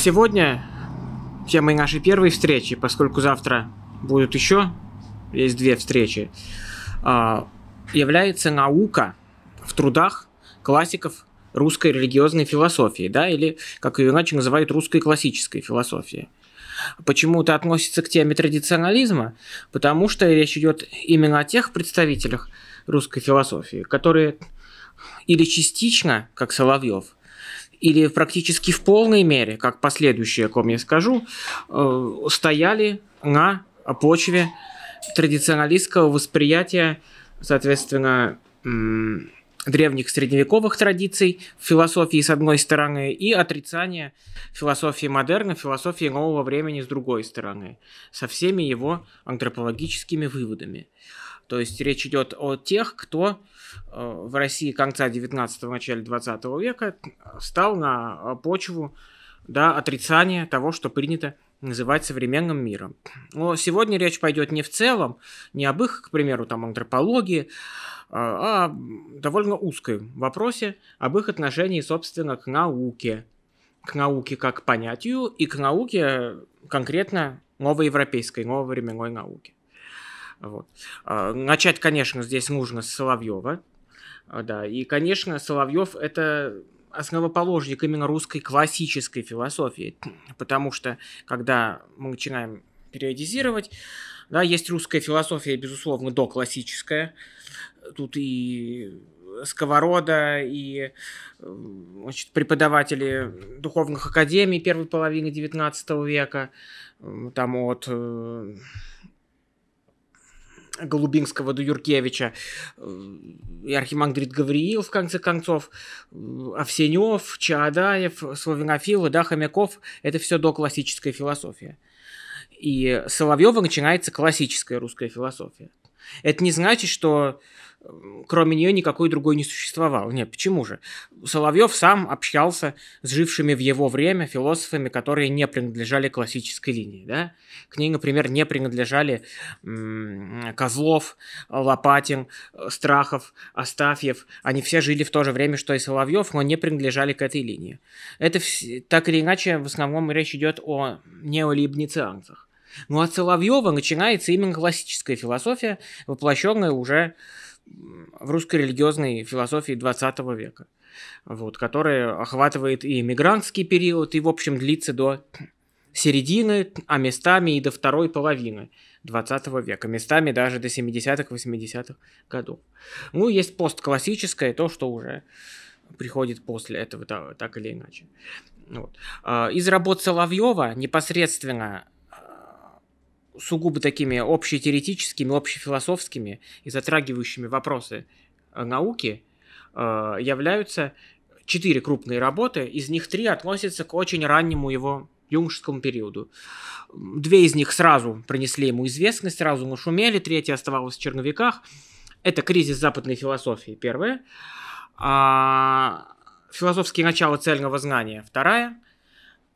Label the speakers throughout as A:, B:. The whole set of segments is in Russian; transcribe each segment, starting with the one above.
A: сегодня темой нашей первой встречи, поскольку завтра будут еще, есть две встречи, а, является наука в трудах классиков русской религиозной философии, да, или, как ее иначе называют, русской классической философии. Почему это относится к теме традиционализма? Потому что речь идет именно о тех представителях русской философии, которые или частично, как Соловьев, или практически в полной мере, как последующие, о ком я скажу, э, стояли на почве традиционалистского восприятия, соответственно, древних средневековых традиций философии с одной стороны и отрицания философии модерна, философии нового времени с другой стороны, со всеми его антропологическими выводами. То есть речь идет о тех, кто э, в России конца 19-го, начале 20 века стал на э, почву да, отрицания того, что принято называть современным миром. Но сегодня речь пойдет не в целом, не об их, к примеру, там, антропологии, э, а о довольно узкой вопросе об их отношении, собственно, к науке, к науке как понятию и к науке конкретно новоевропейской, нововременной науки. Вот. А, начать, конечно, здесь нужно с Соловьева. А, да, и, конечно, Соловьев это основоположник именно русской классической философии, потому что, когда мы начинаем периодизировать, да, есть русская философия, безусловно, доклассическая, тут и Сковорода, и значит, преподаватели духовных академий первой половины XIX века, там от э, Голубинского до Юркевича, э, и архимандрит Гавриил, в конце концов, э, Овсенев, Чаадаев, Славянофилы, да, Хомяков, это все до классической философии. И Соловьева начинается классическая русская философия. Это не значит, что кроме нее никакой другой не существовал. Нет, почему же? Соловьев сам общался с жившими в его время философами, которые не принадлежали классической линии. Да? К ней, например, не принадлежали м- Козлов, Лопатин, Страхов, Астафьев. Они все жили в то же время, что и Соловьев, но не принадлежали к этой линии. Это вс- так или иначе, в основном речь идет о неолибницианцах. Но ну, от а Соловьева начинается именно классическая философия, воплощенная уже в русской религиозной философии 20 века, вот, которая охватывает и мигрантский период, и, в общем, длится до середины, а местами и до второй половины 20 века, местами даже до 70-х, 80-х годов. Ну, есть постклассическое, то, что уже приходит после этого, так или иначе. Вот. А, из работ Соловьева непосредственно сугубо такими общетеоретическими, общефилософскими и затрагивающими вопросы э, науки э, являются четыре крупные работы, из них три относятся к очень раннему его юношескому периоду. Две из них сразу принесли ему известность, сразу мы шумели, третья оставалась в черновиках. Это «Кризис западной философии» первая, а «Философские начала цельного знания» вторая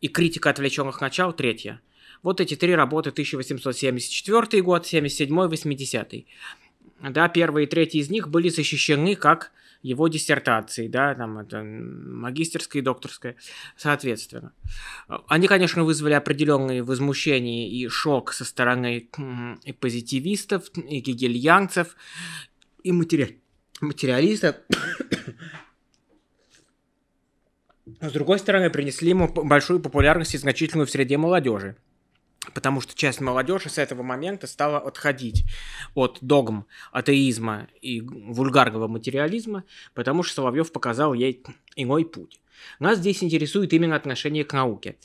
A: и «Критика отвлеченных начал» третья – вот эти три работы 1874 год, 77 80 да, первые и третьи из них были защищены как его диссертации, да, там это магистерская и докторская, соответственно. Они, конечно, вызвали определенные возмущения и шок со стороны и позитивистов, и гегельянцев, и матери... материалистов. Но, с другой стороны, принесли ему большую популярность и значительную в среде молодежи потому что часть молодежи с этого момента стала отходить от догм атеизма и вульгарного материализма, потому что Соловьев показал ей иной путь. Нас здесь интересует именно отношение к науке.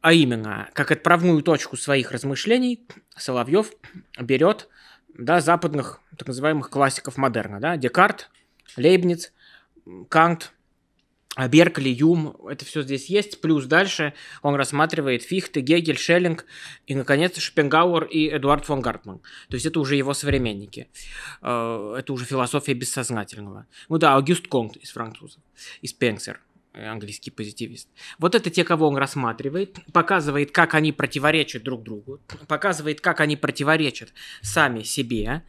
A: А именно, как отправную точку своих размышлений Соловьев берет да, западных так называемых классиков модерна. Да? Декарт, Лейбниц, Кант, а Беркли, Юм, это все здесь есть. Плюс дальше он рассматривает Фихте, Гегель, Шеллинг и, наконец, Шопенгауэр и Эдуард фон Гартман. То есть это уже его современники. Э, это уже философия бессознательного. Ну да, Агюст Конт из французов, из Пенсера английский позитивист. Вот это те, кого он рассматривает, показывает, как они противоречат друг другу, показывает, как они противоречат сами себе,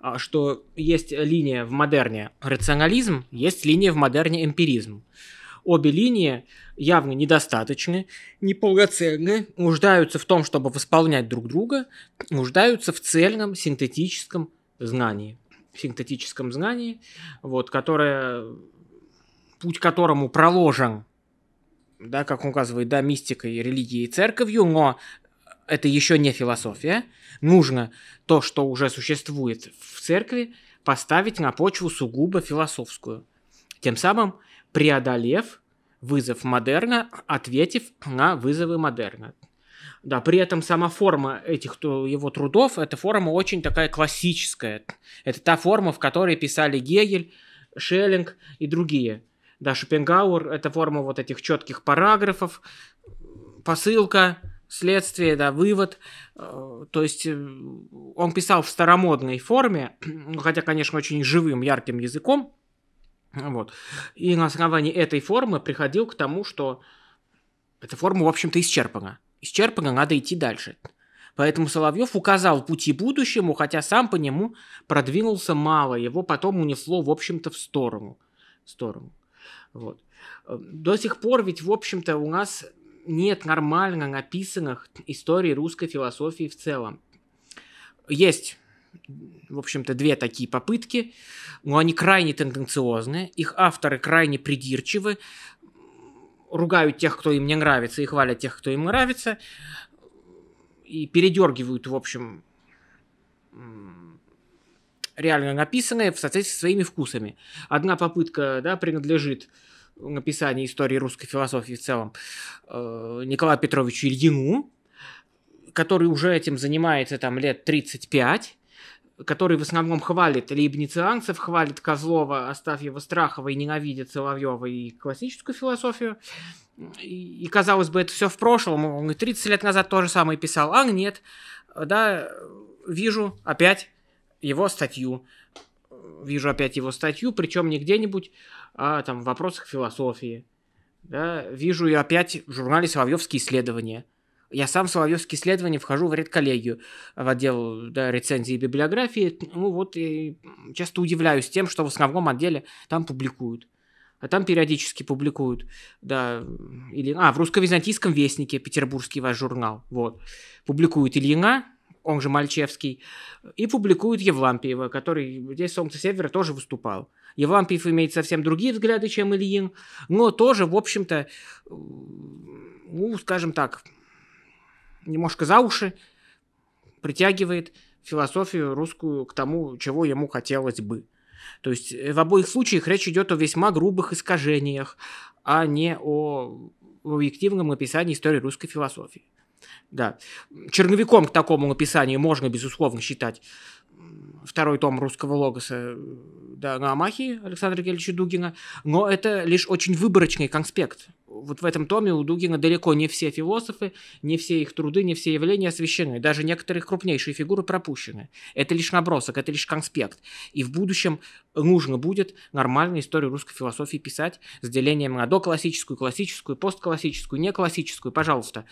A: а, что есть линия в модерне рационализм, есть линия в модерне эмпиризм. Обе линии явно недостаточны, неполноценны, нуждаются в том, чтобы восполнять друг друга, нуждаются в цельном синтетическом знании синтетическом знании, вот, которое путь которому проложен, да, как он указывает, да, мистикой, религией и церковью, но это еще не философия. Нужно то, что уже существует в церкви, поставить на почву сугубо философскую. Тем самым преодолев вызов модерна, ответив на вызовы модерна. Да, при этом сама форма этих его трудов, эта форма очень такая классическая. Это та форма, в которой писали Гегель, Шеллинг и другие – да, Шопенгауэр — это форма вот этих четких параграфов, посылка, следствие, да, вывод. Э, то есть э, он писал в старомодной форме, хотя, конечно, очень живым, ярким языком. Вот. И на основании этой формы приходил к тому, что эта форма, в общем-то, исчерпана. Исчерпана, надо идти дальше. Поэтому Соловьев указал пути будущему, хотя сам по нему продвинулся мало, его потом унесло, в общем-то, в сторону. В сторону. Вот. Эм, до сих пор ведь, в общем-то, у нас нет нормально написанных историй русской философии в целом. Есть в общем-то, две такие попытки, но они крайне тенденциозны, их авторы крайне придирчивы, ругают тех, кто им не нравится, и хвалят тех, кто им нравится, и передергивают, в общем, реально написанное в соответствии со своими вкусами. Одна попытка да, принадлежит написанию истории русской философии в целом э, Николаю Петровичу Ильину, который уже этим занимается там лет 35, который в основном хвалит лейбницианцев, хвалит Козлова, Астафьева, Страхова и ненавидит Соловьева и классическую философию. И, и казалось бы, это все в прошлом. Он и 30 лет назад то же самое писал. А нет, да, вижу, опять его статью. Вижу опять его статью, причем не где-нибудь, а там в вопросах философии. Да, вижу и опять в журнале «Соловьевские исследования». Я сам в «Соловьевские исследования» вхожу в редколлегию, в отдел да, рецензии и библиографии. Ну вот, и часто удивляюсь тем, что в основном отделе там публикуют. А там периодически публикуют, да, или... А, в русско-византийском вестнике, петербургский ваш журнал, вот. Публикуют Ильина, он же Мальчевский, и публикуют Евлампиева, который здесь «Солнце Севера» тоже выступал. Евлампиев имеет совсем другие взгляды, чем Ильин, но тоже, в общем-то, ну, скажем так, немножко за уши притягивает философию русскую к тому, чего ему хотелось бы. То есть э, в обоих случаях речь идет о весьма грубых искажениях, а не о объективном описании истории русской философии. Да. Черновиком к такому описанию можно, безусловно, считать второй том русского логоса э, да, на Амахи Александра Гельевича Дугина, но это лишь очень выборочный конспект. Вот в этом томе у Дугина далеко не все философы, не все их труды, не все явления освещены, даже некоторые крупнейшие фигуры пропущены. Это лишь набросок, это лишь конспект. И в будущем нужно будет нормальную историю русской философии писать с делением на доклассическую, классическую, постклассическую, неклассическую. Пожалуйста,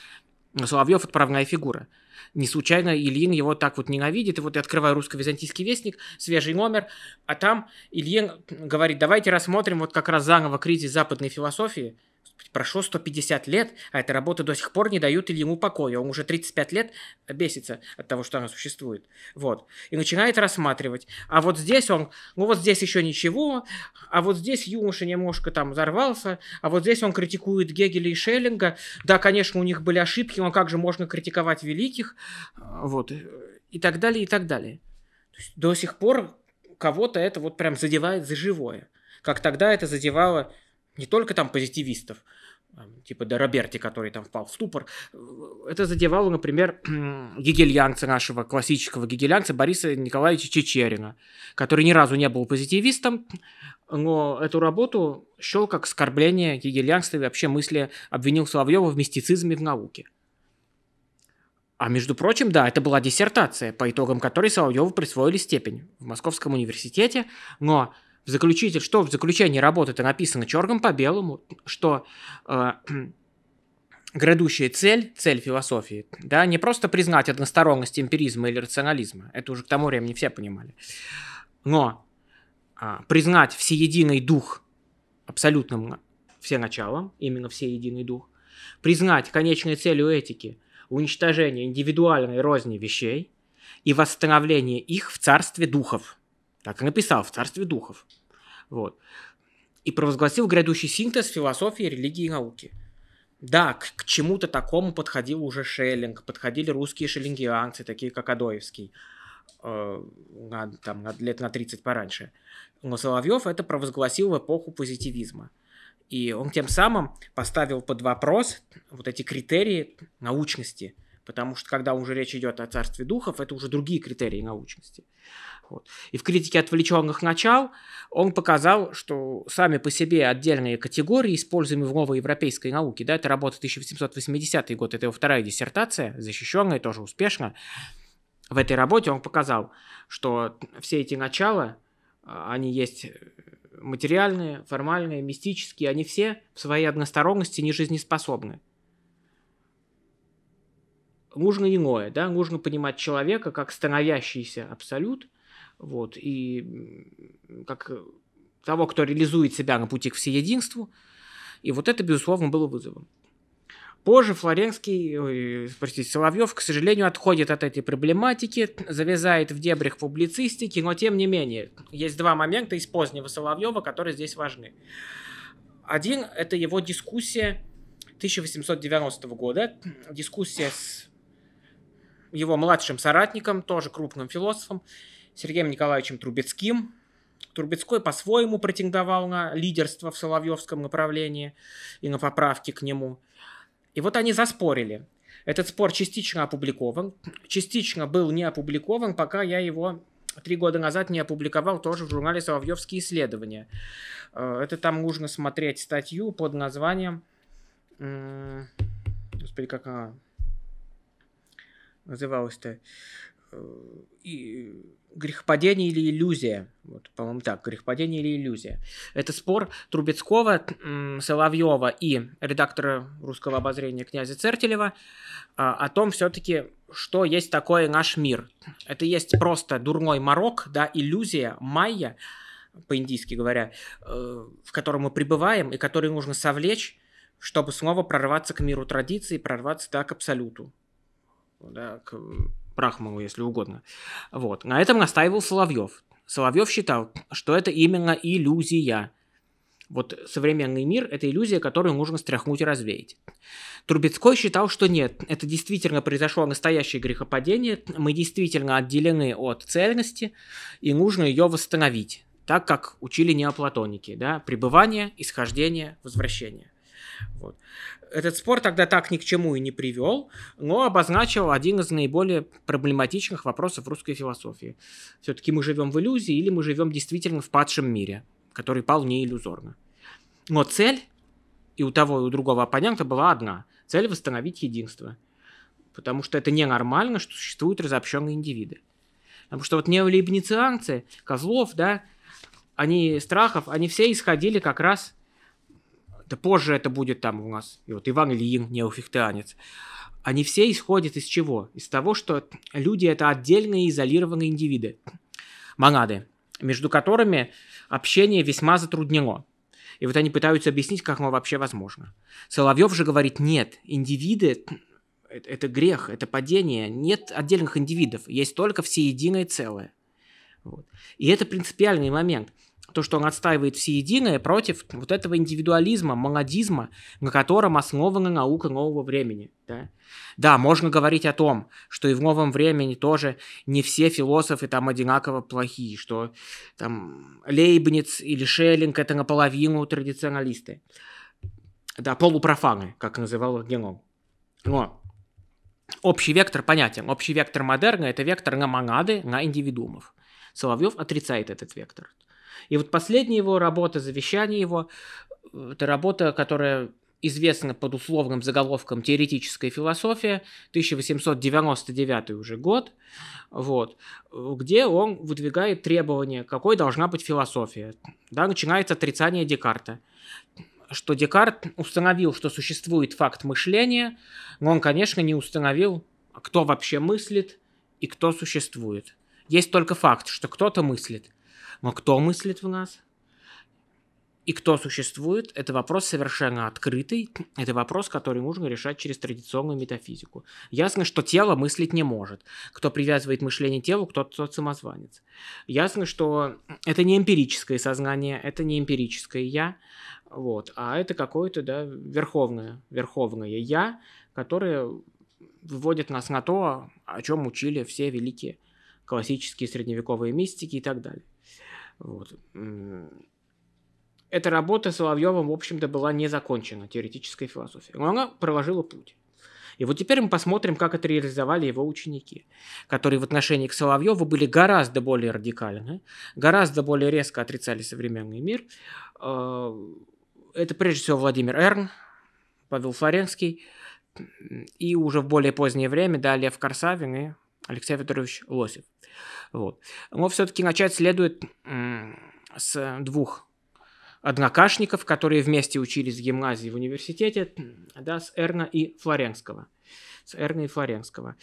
A: Соловьев отправная фигура. Не случайно Ильин его так вот ненавидит. И вот я открываю русско-византийский вестник, свежий номер, а там Ильин говорит, давайте рассмотрим вот как раз заново кризис западной философии – Прошло 150 лет, а эта работа до сих пор не дают ему покоя. Он уже 35 лет бесится от того, что она существует. Вот. И начинает рассматривать. А вот здесь он, ну вот здесь еще ничего, а вот здесь юноша немножко там взорвался, а вот здесь он критикует Гегеля и Шеллинга. Да, конечно, у них были ошибки, но как же можно критиковать великих? Вот. И так далее, и так далее. до сих пор кого-то это вот прям задевает за живое. Как тогда это задевало не только там позитивистов, типа до Роберти, который там впал в ступор. Это задевало, например, гегельянца нашего, классического гегельянца Бориса Николаевича Чечерина, который ни разу не был позитивистом, но эту работу счел как оскорбление гегельянства и вообще мысли обвинил Соловьева в мистицизме в науке. А между прочим, да, это была диссертация, по итогам которой Соловьеву присвоили степень в Московском университете, но в заключитель, что в заключении работы это написано черным по белому, что э, грядущая цель, цель философии, да, не просто признать односторонность эмпиризма или рационализма, это уже к тому времени все понимали, но э, признать всеединый дух абсолютным все началом, именно всеединый дух, признать конечной целью этики уничтожение индивидуальной розни вещей и восстановление их в царстве духов – так и написал в «Царстве духов». Вот. И провозгласил грядущий синтез философии, религии и науки. Да, к, к чему-то такому подходил уже Шеллинг, подходили русские шеллингианцы, такие как Адоевский, э, на, там, на, лет на 30 пораньше. Но Соловьев это провозгласил в эпоху позитивизма. И он тем самым поставил под вопрос вот эти критерии научности, потому что когда уже речь идет о царстве духов, это уже другие критерии научности. Вот. И в критике отвлеченных начал он показал, что сами по себе отдельные категории, используемые в новой европейской науке, да, это работа 1880 год, это его вторая диссертация, защищенная тоже успешно, в этой работе он показал, что все эти начала, а, они есть материальные, формальные, мистические, они все в своей односторонности не жизнеспособны. Нужно иное, да, нужно понимать человека как становящийся абсолют, вот, и как э, того, кто реализует себя на пути к всеединству. И вот это, безусловно, было вызовом. Позже Флоренский, простите, Соловьев, к сожалению, отходит от этой проблематики, завязает в дебрях публицистики, но тем не менее, есть два момента из позднего Соловьева, которые здесь важны. Один – это его дискуссия 1890 года, дискуссия с его младшим соратником, тоже крупным философом, Сергеем Николаевичем Трубецким. Трубецкой по-своему претендовал на лидерство в Соловьевском направлении и на поправки к нему. И вот они заспорили. Этот спор частично опубликован, частично был не опубликован, пока я его три года назад не опубликовал тоже в журнале «Соловьевские исследования». Э, это там нужно смотреть статью под названием... Господи, как она называлась-то? Э, и грехопадение или иллюзия. Вот, по-моему, так, грехопадение или иллюзия. Это спор Трубецкого, Соловьева и редактора русского обозрения князя Цертелева а, о том все-таки, что есть такое наш мир. Это есть просто дурной морок, да, иллюзия, майя, по-индийски говоря, э, в котором мы пребываем и который нужно совлечь, чтобы снова прорваться к миру традиции, прорваться, да, к абсолюту. Да, к Прахмову, если угодно. Вот. На этом настаивал Соловьев. Соловьев считал, что это именно иллюзия. Вот современный мир – это иллюзия, которую нужно стряхнуть и развеять. Трубецкой считал, что нет, это действительно произошло настоящее грехопадение, мы действительно отделены от цельности, и нужно ее восстановить, так как учили неоплатоники, да, пребывание, исхождение, возвращение. Вот. Этот спор тогда так ни к чему и не привел, но обозначил один из наиболее проблематичных вопросов русской философии. Все-таки мы живем в иллюзии или мы живем действительно в падшем мире, который пал не иллюзорно. Но цель и у того, и у другого оппонента была одна – цель восстановить единство. Потому что это ненормально, что существуют разобщенные индивиды. Потому что вот неолейбницианцы, Козлов, да, они, Страхов, они все исходили как раз да позже это будет там у нас, и вот Иван Лин, неофихтеанец, они все исходят из чего? Из того, что люди — это отдельные изолированные индивиды, монады, между которыми общение весьма затруднено. И вот они пытаются объяснить, как оно вообще возможно. Соловьев же говорит, нет, индивиды — это грех, это падение. Нет отдельных индивидов, есть только все единое целое. Вот. И это принципиальный момент — то, что он отстаивает все единое против вот этого индивидуализма, молодизма, на котором основана наука нового времени. Да? да, можно говорить о том, что и в новом времени тоже не все философы там одинаково плохие, что там Лейбниц или Шеллинг это наполовину традиционалисты. Да, полупрофаны, как называл Геном. Но общий вектор понятен. Общий вектор модерна – это вектор на монады, на индивидуумов. Соловьев отрицает этот вектор. И вот последняя его работа, завещание его, это работа, которая известна под условным заголовком «Теоретическая философия», 1899 уже год, вот, где он выдвигает требования, какой должна быть философия. Да, начинается отрицание Декарта что Декарт установил, что существует факт мышления, но он, конечно, не установил, кто вообще мыслит и кто существует. Есть только факт, что кто-то мыслит. Но кто мыслит в нас? И кто существует, это вопрос совершенно открытый, это вопрос, который нужно решать через традиционную метафизику. Ясно, что тело мыслить не может. Кто привязывает мышление телу, кто тот самозванец. Ясно, что это не эмпирическое сознание, это не эмпирическое я, вот, а это какое-то да, верховное, верховное я, которое выводит нас на то, о чем учили все великие классические средневековые мистики и так далее. Вот. Эта работа Соловьевым, в общем-то, была не закончена, теоретической философия. Но она проложила путь. И вот теперь мы посмотрим, как это реализовали его ученики, которые в отношении к Соловьеву были гораздо более радикальны, гораздо более резко отрицали современный мир. А, это прежде всего Владимир Эрн, Павел Флоренский, и уже в более позднее время, да, Лев Корсавин и Алексей Федорович Лосев. Вот. Но все-таки начать следует с двух однокашников, которые вместе учились в гимназии в университете, да, с Эрна и Флоренского. С Эрна и Флоренского.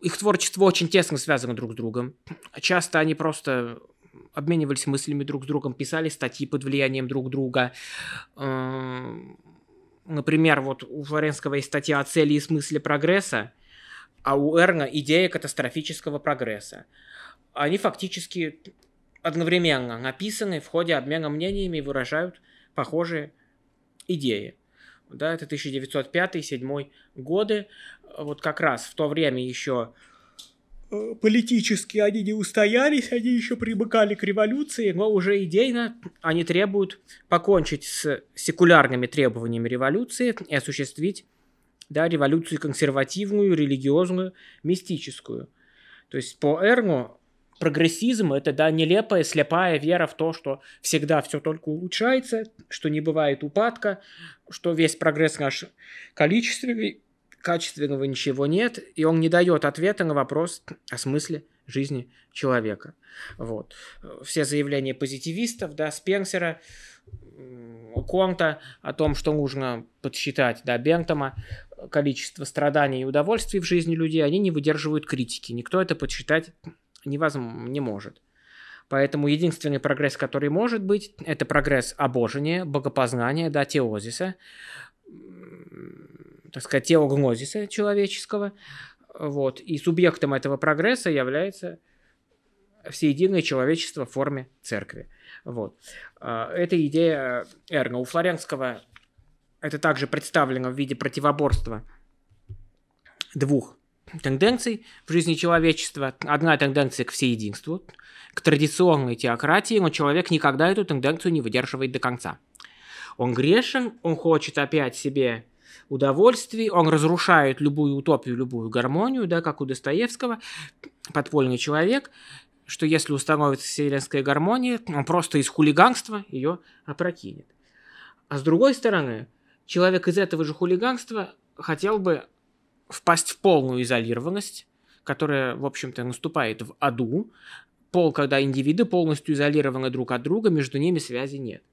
A: Их творчество очень тесно связано друг с другом. Часто они просто обменивались мыслями друг с другом, писали статьи под влиянием друг друга. Эм, например, вот у Флоренского есть статья о цели и смысле прогресса, а у Эрна идея катастрофического прогресса. Они фактически одновременно написаны в ходе обмена мнениями и выражают похожие идеи. Да, это 1905-1907 годы. Вот как раз в то время еще э, политически они не устоялись, они еще примыкали к революции, но уже идейно они требуют покончить с секулярными требованиями революции и осуществить да, революцию консервативную, религиозную, мистическую. То есть по Эрну прогрессизм — это, да, нелепая, слепая вера в то, что всегда все только улучшается, что не бывает упадка, что весь прогресс наш количественный, качественного ничего нет, и он не дает ответа на вопрос о смысле жизни человека. Вот. Все заявления позитивистов, да, Спенсера, Конта о том, что нужно подсчитать, да, Бентома, количество страданий и удовольствий в жизни людей, они не выдерживают критики. Никто это подсчитать невозможно, не может. Поэтому единственный прогресс, который может быть, это прогресс обожения, богопознания, да, теозиса, так сказать, теогнозиса человеческого. Вот. И субъектом этого прогресса является всеединое человечество в форме церкви. Вот. А, эта идея э, Эрна у Флоренского это также представлено в виде противоборства двух тенденций в жизни человечества. Одна тенденция к всеединству, к традиционной теократии, но человек никогда эту тенденцию не выдерживает до конца. Он грешен, он хочет опять себе удовольствий, он разрушает любую утопию, любую гармонию, да, как у Достоевского, подпольный человек, что если установится вселенская гармония, он просто из хулиганства ее опрокинет. А с другой стороны, человек из этого же хулиганства хотел бы впасть в полную изолированность, которая, в общем-то, наступает в аду, пол, когда индивиды полностью изолированы друг от друга, между ними связи нет.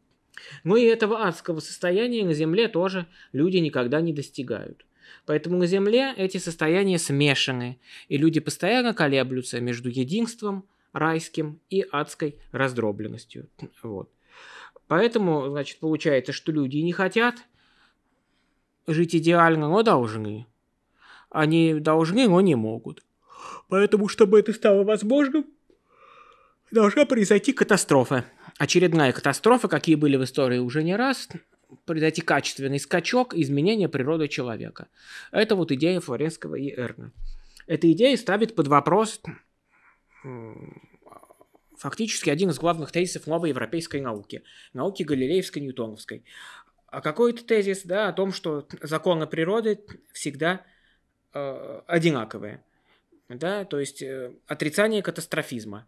A: Ну и этого адского состояния на Земле тоже люди никогда не достигают. Поэтому на Земле эти состояния смешаны, и люди постоянно колеблются между единством, райским и адской раздробленностью. Вот. Поэтому, значит, получается, что люди не хотят жить идеально, но должны. Они должны, но не могут. Поэтому, чтобы это стало возможным, должна произойти катастрофа. Очередная катастрофа, какие были в истории уже не раз, произойти качественный скачок изменения природы человека. Это вот идея Флоренского и Эрна. Эта идея ставит под вопрос фактически один из главных тезисов новой европейской науки, науки галилеевской-ньютоновской. А какой-то тезис да, о том, что законы природы всегда э, одинаковые. Да? То есть э, отрицание катастрофизма.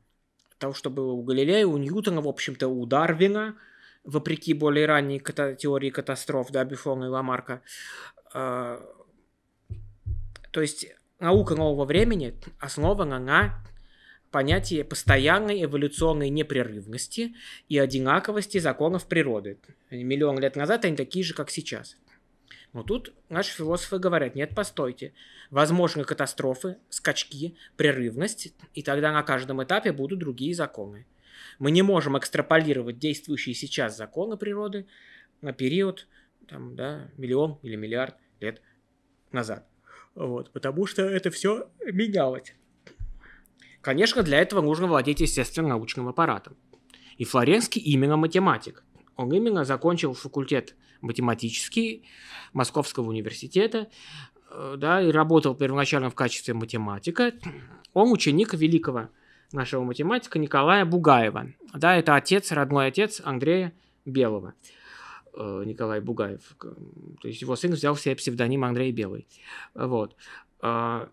A: Того, что было у Галилея, у Ньютона, в общем-то, у Дарвина, вопреки более ранней ката- теории катастроф, да, Бифона и Ламарка. Э, то есть наука нового времени основана на понятие постоянной эволюционной непрерывности и одинаковости законов природы. Миллион лет назад они такие же, как сейчас. Но тут наши философы говорят, нет, постойте, возможны катастрофы, скачки, прерывность, и тогда на каждом этапе будут другие законы. Мы не можем экстраполировать действующие сейчас законы природы на период там, да, миллион или миллиард лет назад. Вот, потому что это все менялось. Конечно, для этого нужно владеть естественно научным аппаратом. И Флоренский именно математик. Он именно закончил факультет математический Московского университета, э, да, и работал первоначально в качестве математика. Он ученик великого нашего математика Николая Бугаева. Да, это отец, родной отец Андрея Белого. Э, Николай Бугаев. То есть его сын взял себе псевдоним Андрей Белый. Вот. А,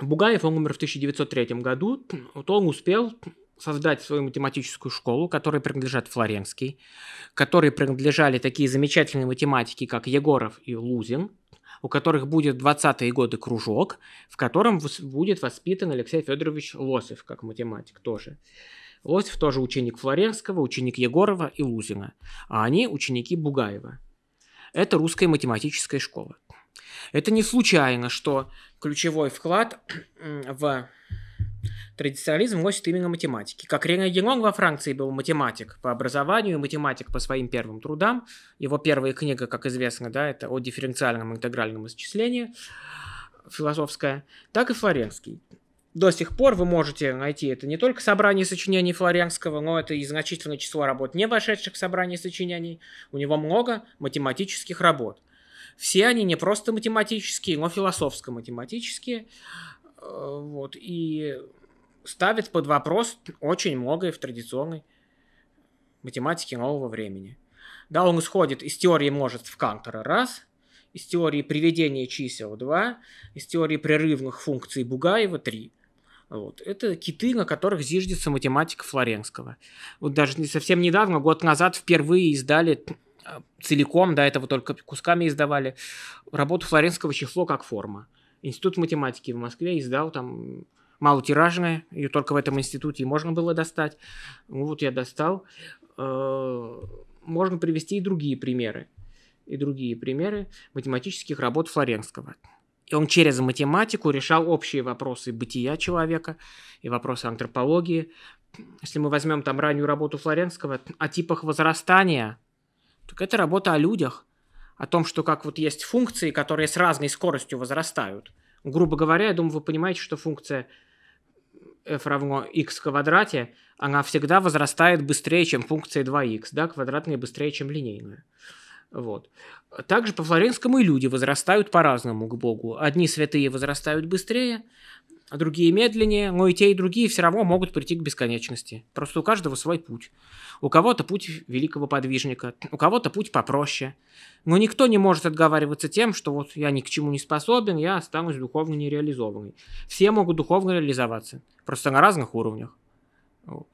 A: Бугаев, он умер в 1903 году, вот он успел создать свою математическую школу, которой принадлежат Флоренский, которой принадлежали такие замечательные математики, как Егоров и Лузин, у которых будет 20-е годы кружок, в котором будет воспитан Алексей Федорович Лосев, как математик тоже. Лосев тоже ученик Флоренского, ученик Егорова и Лузина, а они ученики Бугаева. Это русская математическая школа. Это не случайно, что ключевой вклад в традиционализм вносит именно математики. Как Рене Генон во Франции был математик по образованию и математик по своим первым трудам. Его первая книга, как известно, да, это о дифференциальном интегральном исчислении, философская, так и Флоренский. До сих пор вы можете найти это не только собрание сочинений Флоренского, но это и значительное число работ, не вошедших в собрание сочинений. У него много математических работ. Все они не просто математические, но философско-математические. Э, вот, и ставят под вопрос очень многое в традиционной математике нового времени. Да, он исходит из теории множеств Кантера раз, из теории приведения чисел два, из теории прерывных функций Бугаева три. Вот. Это киты, на которых зиждется математика Флоренского. Вот даже совсем недавно, год назад, впервые издали целиком, до этого только кусками издавали, работу Флоренского «Число как форма». Институт математики в Москве издал там малотиражное, ее только в этом институте и можно было достать. Ну вот я достал. Э, можно привести и другие примеры. И другие примеры математических работ Флоренского. И он через математику решал общие вопросы бытия человека и вопросы антропологии. Если мы возьмем там раннюю работу Флоренского о типах возрастания – так это работа о людях. О том, что как вот есть функции, которые с разной скоростью возрастают. Грубо говоря, я думаю, вы понимаете, что функция f равно x в квадрате, она всегда возрастает быстрее, чем функция 2x, да, квадратная быстрее, чем линейная. Вот. Также по флоренскому и люди возрастают по-разному к Богу. Одни святые возрастают быстрее, а другие медленнее, но и те, и другие все равно могут прийти к бесконечности. Просто у каждого свой путь. У кого-то путь великого подвижника, у кого-то путь попроще. Но никто не может отговариваться тем, что вот я ни к чему не способен, я останусь духовно нереализованный. Все могут духовно реализоваться, просто на разных уровнях. Вот.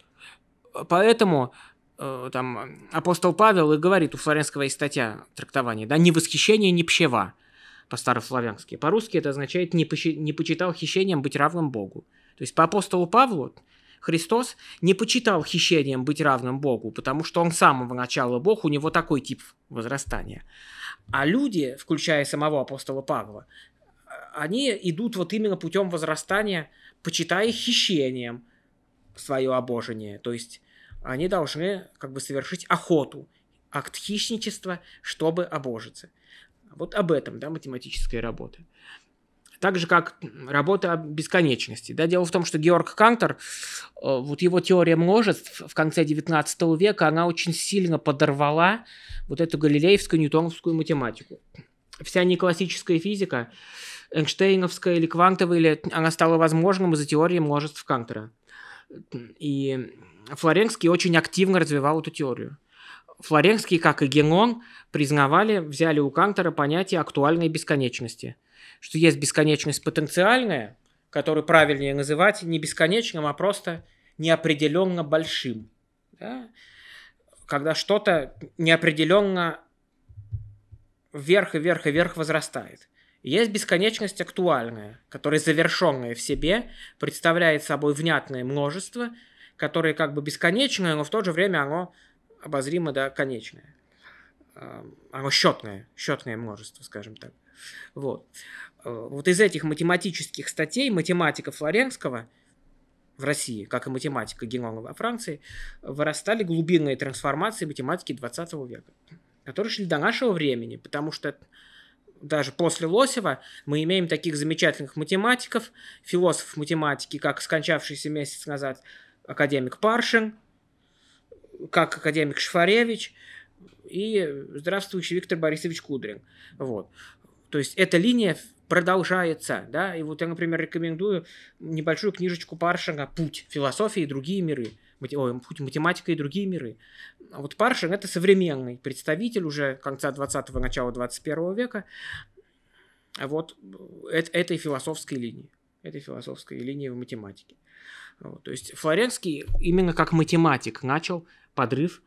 A: Поэтому э, там апостол Павел и говорит у Флоренского есть статья трактования, да, не восхищение, не пщева – по-старославянски. По-русски это означает «не, почи, «не почитал хищением быть равным Богу». То есть по апостолу Павлу Христос не почитал хищением быть равным Богу, потому что он с самого начала Бог, у него такой тип возрастания. А люди, включая самого апостола Павла, они идут вот именно путем возрастания, почитая хищением свое обожение. То есть они должны как бы совершить охоту, акт хищничества, чтобы обожиться. Вот об этом, да, математическая работа. Так же, как работа о бесконечности. Да? Дело в том, что Георг Кантор, э, вот его теория множеств в конце XIX века, она очень сильно подорвала вот эту галилеевскую ньютоновскую математику. Вся неклассическая физика, Эйнштейновская или квантовая, или, она стала возможным из-за теории множеств Кантора. И Флоренский очень активно развивал эту теорию. Флоренский, как и Генон, признавали, взяли у Кантера понятие актуальной бесконечности, что есть бесконечность потенциальная, которую правильнее называть не бесконечным, а просто неопределенно большим. Да? Когда что-то неопределенно вверх и вверх и вверх возрастает. есть бесконечность актуальная, которая завершенная в себе, представляет собой внятное множество, которое как бы бесконечное, но в то же время оно обозримо, да, конечное. Оно счетное, счетное множество, скажем так. Вот. Э, вот из этих математических статей математика Флоренского в России, как и математика Генонова во Франции, вырастали глубинные трансформации математики 20 века, которые шли до нашего времени, потому что даже после Лосева мы имеем таких замечательных математиков, философов математики, как скончавшийся месяц назад академик Паршин, как академик Шфаревич и здравствующий Виктор Борисович Кудрин. Вот. То есть эта линия продолжается, да, и вот я, например, рекомендую небольшую книжечку Паршина «Путь. философии и другие миры», Ой, «Путь. Математика и другие миры». Вот Паршин – это современный представитель уже конца 20-го, начала 21 века вот этой философской линии, этой философской линии в математике. Вот, то есть Флоренский именно как математик начал подрыв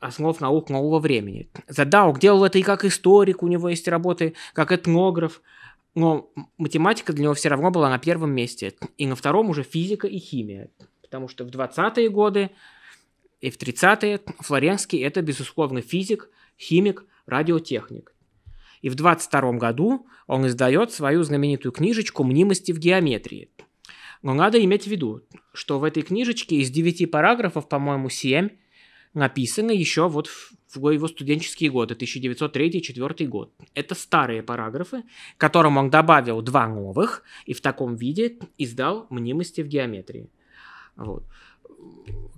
A: основ наук нового времени. Задаук делал это и как историк, у него есть работы как этнограф, но математика для него все равно была на первом месте. И на втором уже физика и химия. Потому что в 20-е годы и в 30-е Флоренский – это, безусловно, физик, химик, радиотехник. И в 22 году он издает свою знаменитую книжечку «Мнимости в геометрии». Но надо иметь в виду, что в этой книжечке из 9 параграфов, по-моему, 7 написаны еще вот в, его студенческие годы, 1903-1904 год. Это старые параграфы, к которым он добавил два новых и в таком виде издал «Мнимости в геометрии». Вот.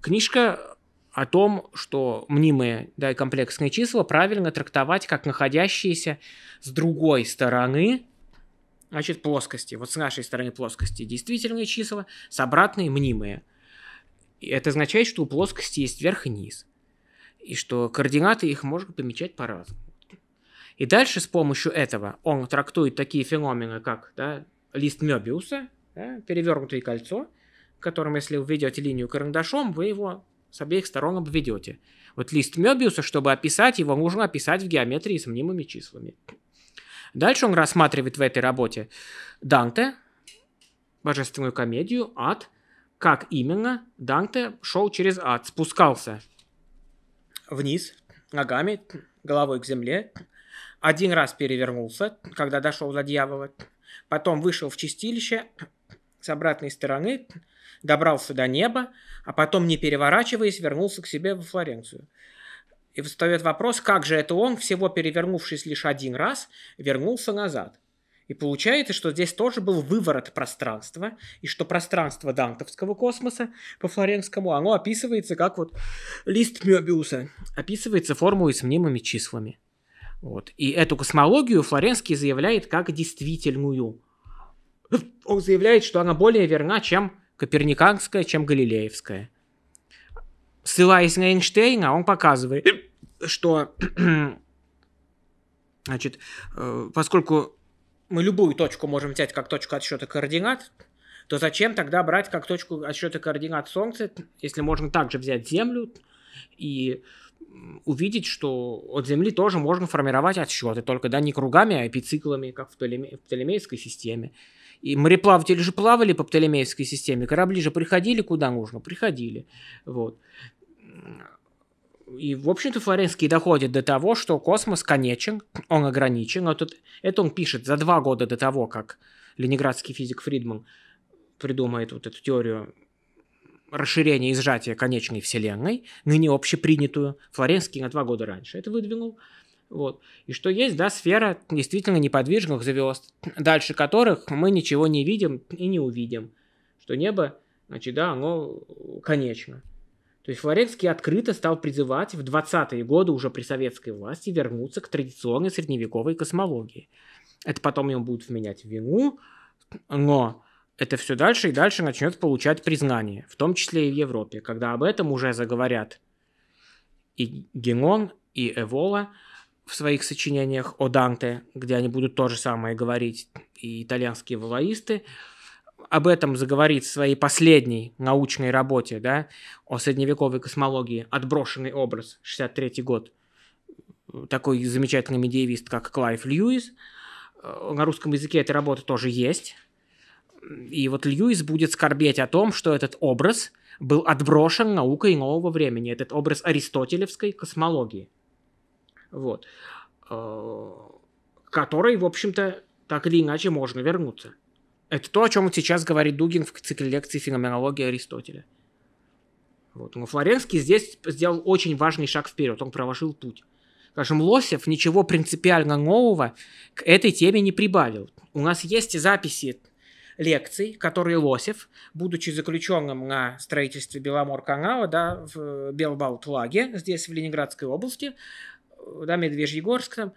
A: Книжка о том, что мнимые да, и комплексные числа правильно трактовать как находящиеся с другой стороны значит, плоскости. Вот с нашей стороны плоскости действительные числа, с обратной мнимые – и это означает, что у плоскости есть верх и низ, и что координаты их можно помечать по-разному. И дальше с помощью этого он трактует такие феномены, как да, лист Мёбиуса, да, перевернутое кольцо, которым, если вы ведете линию карандашом, вы его с обеих сторон обведете. Вот лист Мёбиуса, чтобы описать его, нужно описать в геометрии с мнимыми числами. Дальше он рассматривает в этой работе Данте, божественную комедию, ад как именно Данте шел через ад, спускался вниз ногами, головой к земле, один раз перевернулся, когда дошел до дьявола, потом вышел в чистилище с обратной стороны, добрался до неба, а потом, не переворачиваясь, вернулся к себе во Флоренцию. И встает вопрос, как же это он, всего перевернувшись лишь один раз, вернулся назад. И получается, что здесь тоже был выворот пространства, и что пространство дантовского космоса по флоренскому, оно описывается как вот лист Мёбиуса, описывается формулой с мнимыми числами. Вот. И эту космологию Флоренский заявляет как действительную. Он заявляет, что она более верна, чем коперниканская, чем галилеевская. Ссылаясь на Эйнштейна, он показывает, что значит, э, поскольку мы любую точку можем взять как точку отсчета координат, то зачем тогда брать как точку отсчета координат Солнца, если можно также взять Землю и увидеть, что от Земли тоже можно формировать отсчеты, только да, не кругами, а эпициклами, как в, Птолеме, в Птолемейской системе. И мореплаватели же плавали по Птолемейской системе, корабли же приходили куда нужно, приходили. Вот. И, в общем-то, Флоренский доходит до того, что космос конечен, он ограничен. Вот тут это он пишет за два года до того, как ленинградский физик Фридман придумает вот эту теорию расширения и сжатия конечной Вселенной, ныне общепринятую, Флоренский на два года раньше это выдвинул. Вот. И что есть, да, сфера действительно неподвижных звезд, дальше которых мы ничего не видим и не увидим. Что небо, значит, да, оно конечно. То есть Флорецкий открыто стал призывать в 20-е годы уже при советской власти вернуться к традиционной средневековой космологии. Это потом ему будут вменять вину, но это все дальше и дальше начнет получать признание, в том числе и в Европе, когда об этом уже заговорят и Генон, и Эвола в своих сочинениях о Данте, где они будут то же самое говорить, и итальянские волоисты об этом заговорит в своей последней научной работе, да, о средневековой космологии «Отброшенный образ», 63 год, такой замечательный медиевист, как Клайв Льюис. Э, на русском языке эта работа тоже есть. И вот Льюис будет скорбеть о том, что этот образ был отброшен наукой нового времени, этот образ аристотелевской космологии. Вот. Э, который, в общем-то, так или иначе можно вернуться. Это то, о чем сейчас говорит Дугин в цикле лекций «Феноменология Аристотеля». Вот. Но ну, Флоренский здесь сделал очень важный шаг вперед, он проложил путь. Скажем, Лосев ничего принципиально нового к этой теме не прибавил. У нас есть записи лекций, которые Лосев, будучи заключенным на строительстве Беломор-канала, да, в Белбаутлаге, здесь, в Ленинградской области, э, да, Медвежьегорск там,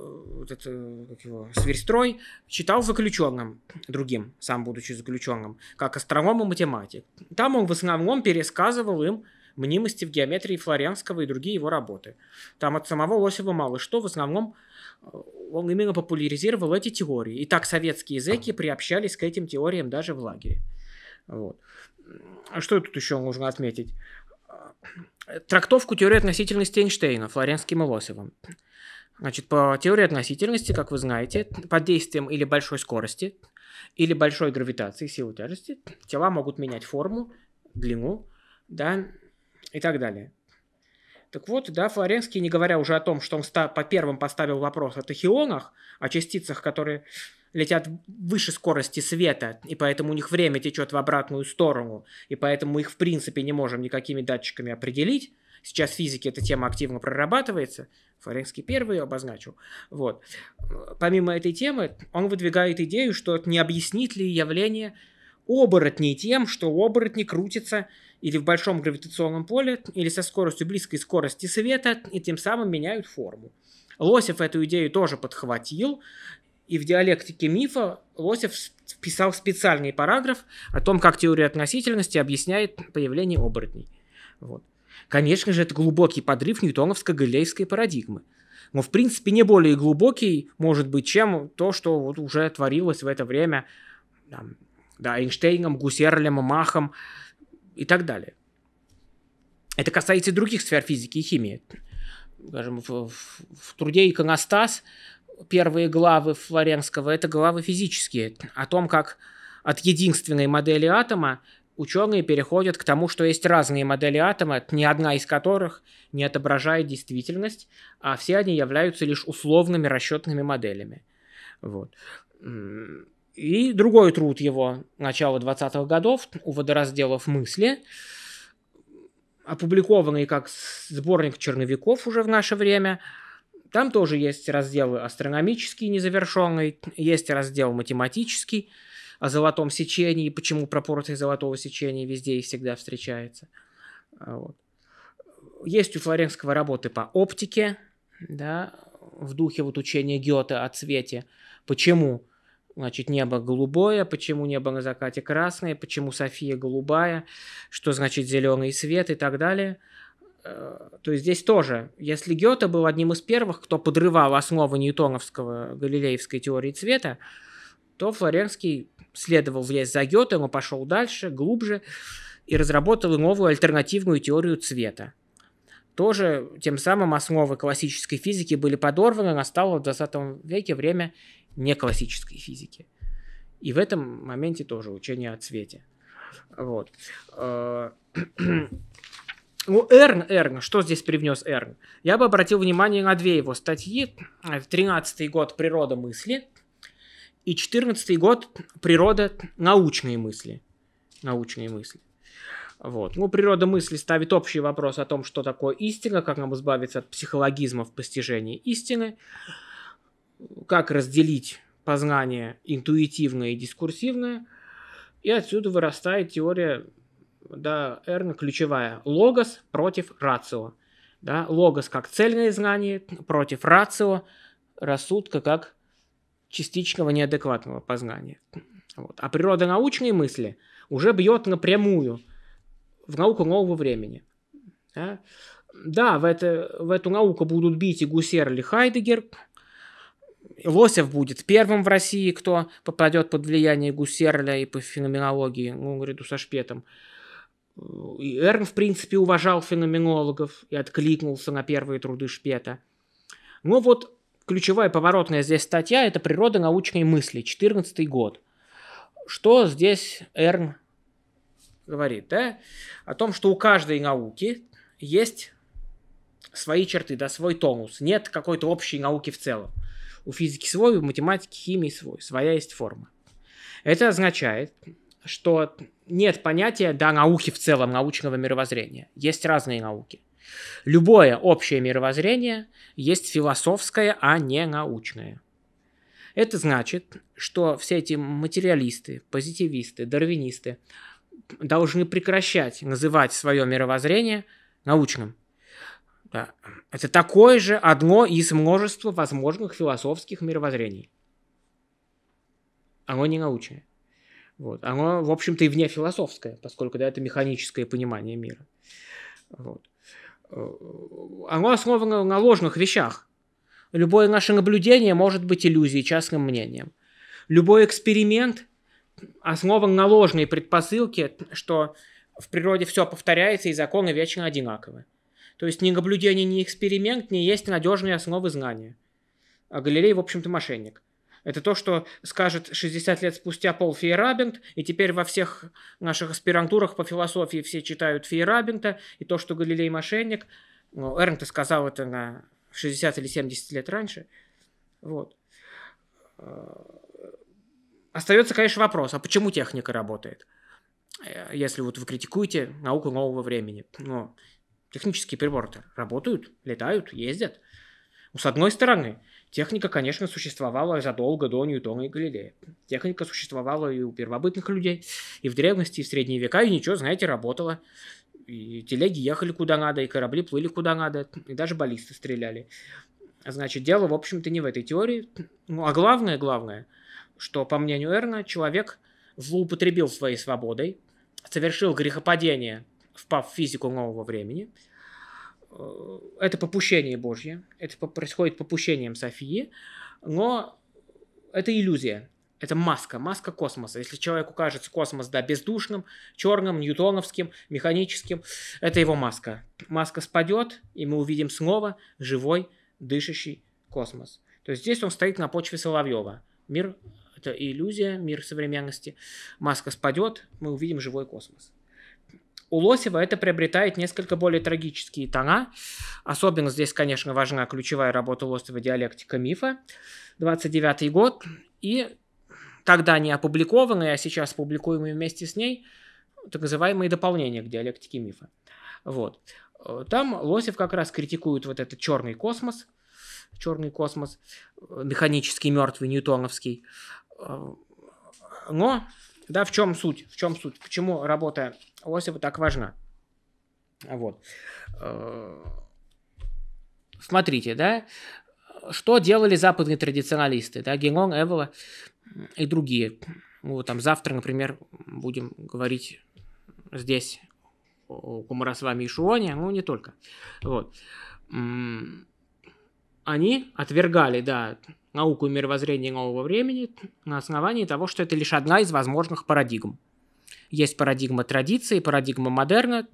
A: вот это, как его, Сверстрой читал заключенным другим, сам будучи заключенным, как астроном и математик. Там он в основном пересказывал им мнимости в геометрии Флоренского и другие его работы. Там от самого Лосева мало что, в основном э, он именно популяризировал эти теории. И так советские языки приобщались к этим теориям даже в лагере. Вот. А что тут еще нужно отметить? Э, трактовку теории относительности Эйнштейна Флоренским и Лосевым. Значит, по теории относительности, как вы знаете, под действием или большой скорости, или большой гравитации, силы тяжести, тела могут менять форму, длину, да, и так далее. Так вот, да, Флоренский, не говоря уже о том, что он по первым поставил вопрос о тахионах, о частицах, которые летят выше скорости света, и поэтому у них время течет в обратную сторону, и поэтому их в принципе не можем никакими датчиками определить, Сейчас в физике эта тема активно прорабатывается. Флоренский первый ее обозначил. Вот. Помимо этой темы, он выдвигает идею, что не объяснит ли явление оборотней тем, что оборотни крутятся или в большом гравитационном поле, или со скоростью близкой скорости света, и тем самым меняют форму. Лосев эту идею тоже подхватил, и в диалектике мифа Лосев писал специальный параграф о том, как теория относительности объясняет появление оборотней. Вот. Конечно же, это глубокий подрыв ньютоновско-галилейской парадигмы. Но, в принципе, не более глубокий, может быть, чем то, что вот уже творилось в это время там, да, Эйнштейном, Гусерлем, Махом и так далее. Это касается и других сфер физики и химии. Скажем, в, в, в труде «Иконостас» первые главы Флоренского – это главы физические, о том, как от единственной модели атома ученые переходят к тому, что есть разные модели атома, ни одна из которых не отображает действительность, а все они являются лишь условными расчетными моделями. Вот. И другой труд его начала 20-х годов у водоразделов мысли, опубликованный как сборник черновиков уже в наше время. Там тоже есть разделы астрономический, незавершенный, есть раздел математический – о золотом сечении, почему пропорции золотого сечения везде и всегда встречается. А, вот. Есть у Флоренского работы по оптике, да, в духе вот учения Гёте о цвете. Почему? значит, небо голубое, почему небо на закате красное, почему София голубая, что значит зеленый свет и так далее. А, то есть здесь тоже, если Гёте был одним из первых, кто подрывал основы ньютоновского галилеевской теории цвета, то Флоренский следовал в лес за Гетом и пошел дальше, глубже, и разработал новую альтернативную теорию цвета. Тоже тем самым основы классической физики были подорваны, настало в 20 веке время неклассической физики. И в этом моменте тоже учение о цвете. Вот. Э, ну, Эрн, Эрн, что здесь привнес Эрн? Я бы обратил внимание на две его статьи. 13-й год «Природа мысли», и 14 год – природа научные мысли. Научные мысли. Вот. Ну, природа мысли ставит общий вопрос о том, что такое истина, как нам избавиться от психологизма в постижении истины, как разделить познание интуитивное и дискурсивное. И отсюда вырастает теория да, Эрна ключевая. Логос против рацио. Да, логос как цельное знание против рацио, рассудка как частичного неадекватного познания. Вот. А природа научной мысли уже бьет напрямую в науку нового времени. Да, да в, это, в эту науку будут бить и Гусер, или Хайдегер. Лосев будет первым в России, кто попадет под влияние Гусерля и по феноменологии, ну, наряду со Шпетом. И Эрн, в принципе, уважал феноменологов и откликнулся на первые труды Шпета. Но вот Ключевая поворотная здесь статья – это «Природа научной мысли», 14 год. Что здесь Эрн говорит? Да? О том, что у каждой науки есть свои черты, да, свой тонус. Нет какой-то общей науки в целом. У физики свой, у математики, химии свой. Своя есть форма. Это означает, что нет понятия, да, науки в целом, научного мировоззрения. Есть разные науки. Любое общее мировоззрение есть философское, а не научное. Это значит, что все эти материалисты, позитивисты, дарвинисты должны прекращать называть свое мировоззрение научным. Да. Это такое же одно из множества возможных философских мировоззрений. Оно не научное. Вот. Оно, в общем-то, и вне философское, поскольку да, это механическое понимание мира. Вот. Э, оно основано на ложных вещах. Любое наше наблюдение может быть иллюзией, частным мнением. Любой эксперимент основан на ложной предпосылке, что в природе все повторяется и законы вечно одинаковы. То есть ни наблюдение, ни эксперимент не есть надежные основы знания. А Галилей, в общем-то, мошенник. Это то, что скажет 60 лет спустя Пол Фейерабент, и теперь во всех наших аспирантурах по философии все читают Фейерабента, и то, что Галилей мошенник. Ну, Эрнт сказал это на 60 или 70 лет раньше. Вот. Э, остается, конечно, вопрос, а почему техника работает? Э, если вот вы критикуете науку нового времени. Но технические приборы работают, летают, ездят. Ну, с одной стороны, Техника, конечно, существовала задолго до Ньютона и Галилея. Техника существовала и у первобытных людей, и в древности, и в средние века, и ничего, знаете, работала. И телеги ехали куда надо, и корабли плыли куда надо, и даже баллисты стреляли. Значит, дело, в общем-то, не в этой теории. Ну, а главное, главное, что, по мнению Эрна, человек злоупотребил своей свободой, совершил грехопадение, впав в физику нового времени – Э, это попущение Божье, это происходит попущением Софии, но это иллюзия, это маска, маска космоса. Если человеку кажется космос, да, бездушным, черным, ньютоновским, механическим, это его маска. Маска спадет, и мы увидим снова живой, дышащий космос. То есть здесь он стоит на почве Соловьева. Мир – это иллюзия, мир современности. Маска спадет, мы увидим живой космос. У Лосева это приобретает несколько более трагические тона. Особенно здесь, конечно, важна ключевая работа Лосева «Диалектика мифа», 29 год. И тогда не опубликованные, а сейчас публикуемые вместе с ней, так называемые дополнения к «Диалектике мифа». Вот. Там Лосев как раз критикует вот этот черный космос, черный космос, механический мертвый ньютоновский. Э, но, да, в чем суть? В чем суть? Почему работа Осипу так важна. А вот. Э, смотрите, да, что делали западные традиционалисты, да, Генон, Эвола и другие. Ну, там завтра, например, будем говорить здесь о Кумарасвами и Шуоне, ну, не только. Вот. Они отвергали, да, науку и мировоззрение нового времени на основании того, что это лишь одна из возможных парадигм. Есть парадигма традиции, парадигма модерна,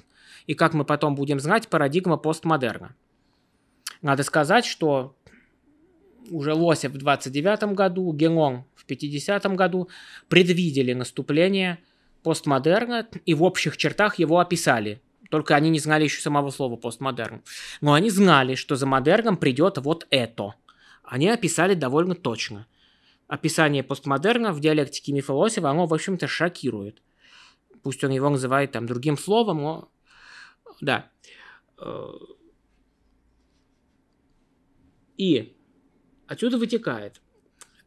A: и, как мы потом будем знать, парадигма постмодерна. Надо сказать, что уже Лосев в 29 году, Генон в 50 году предвидели наступление постмодерна и в общих чертах его описали. Только они не знали еще самого слова постмодерн. Но они знали, что за модерном придет вот это. Они описали довольно точно. Описание постмодерна в диалектике мифа Лосева, оно, в общем-то, шокирует – пусть он его называет там другим словом, но да. Э, и отсюда вытекает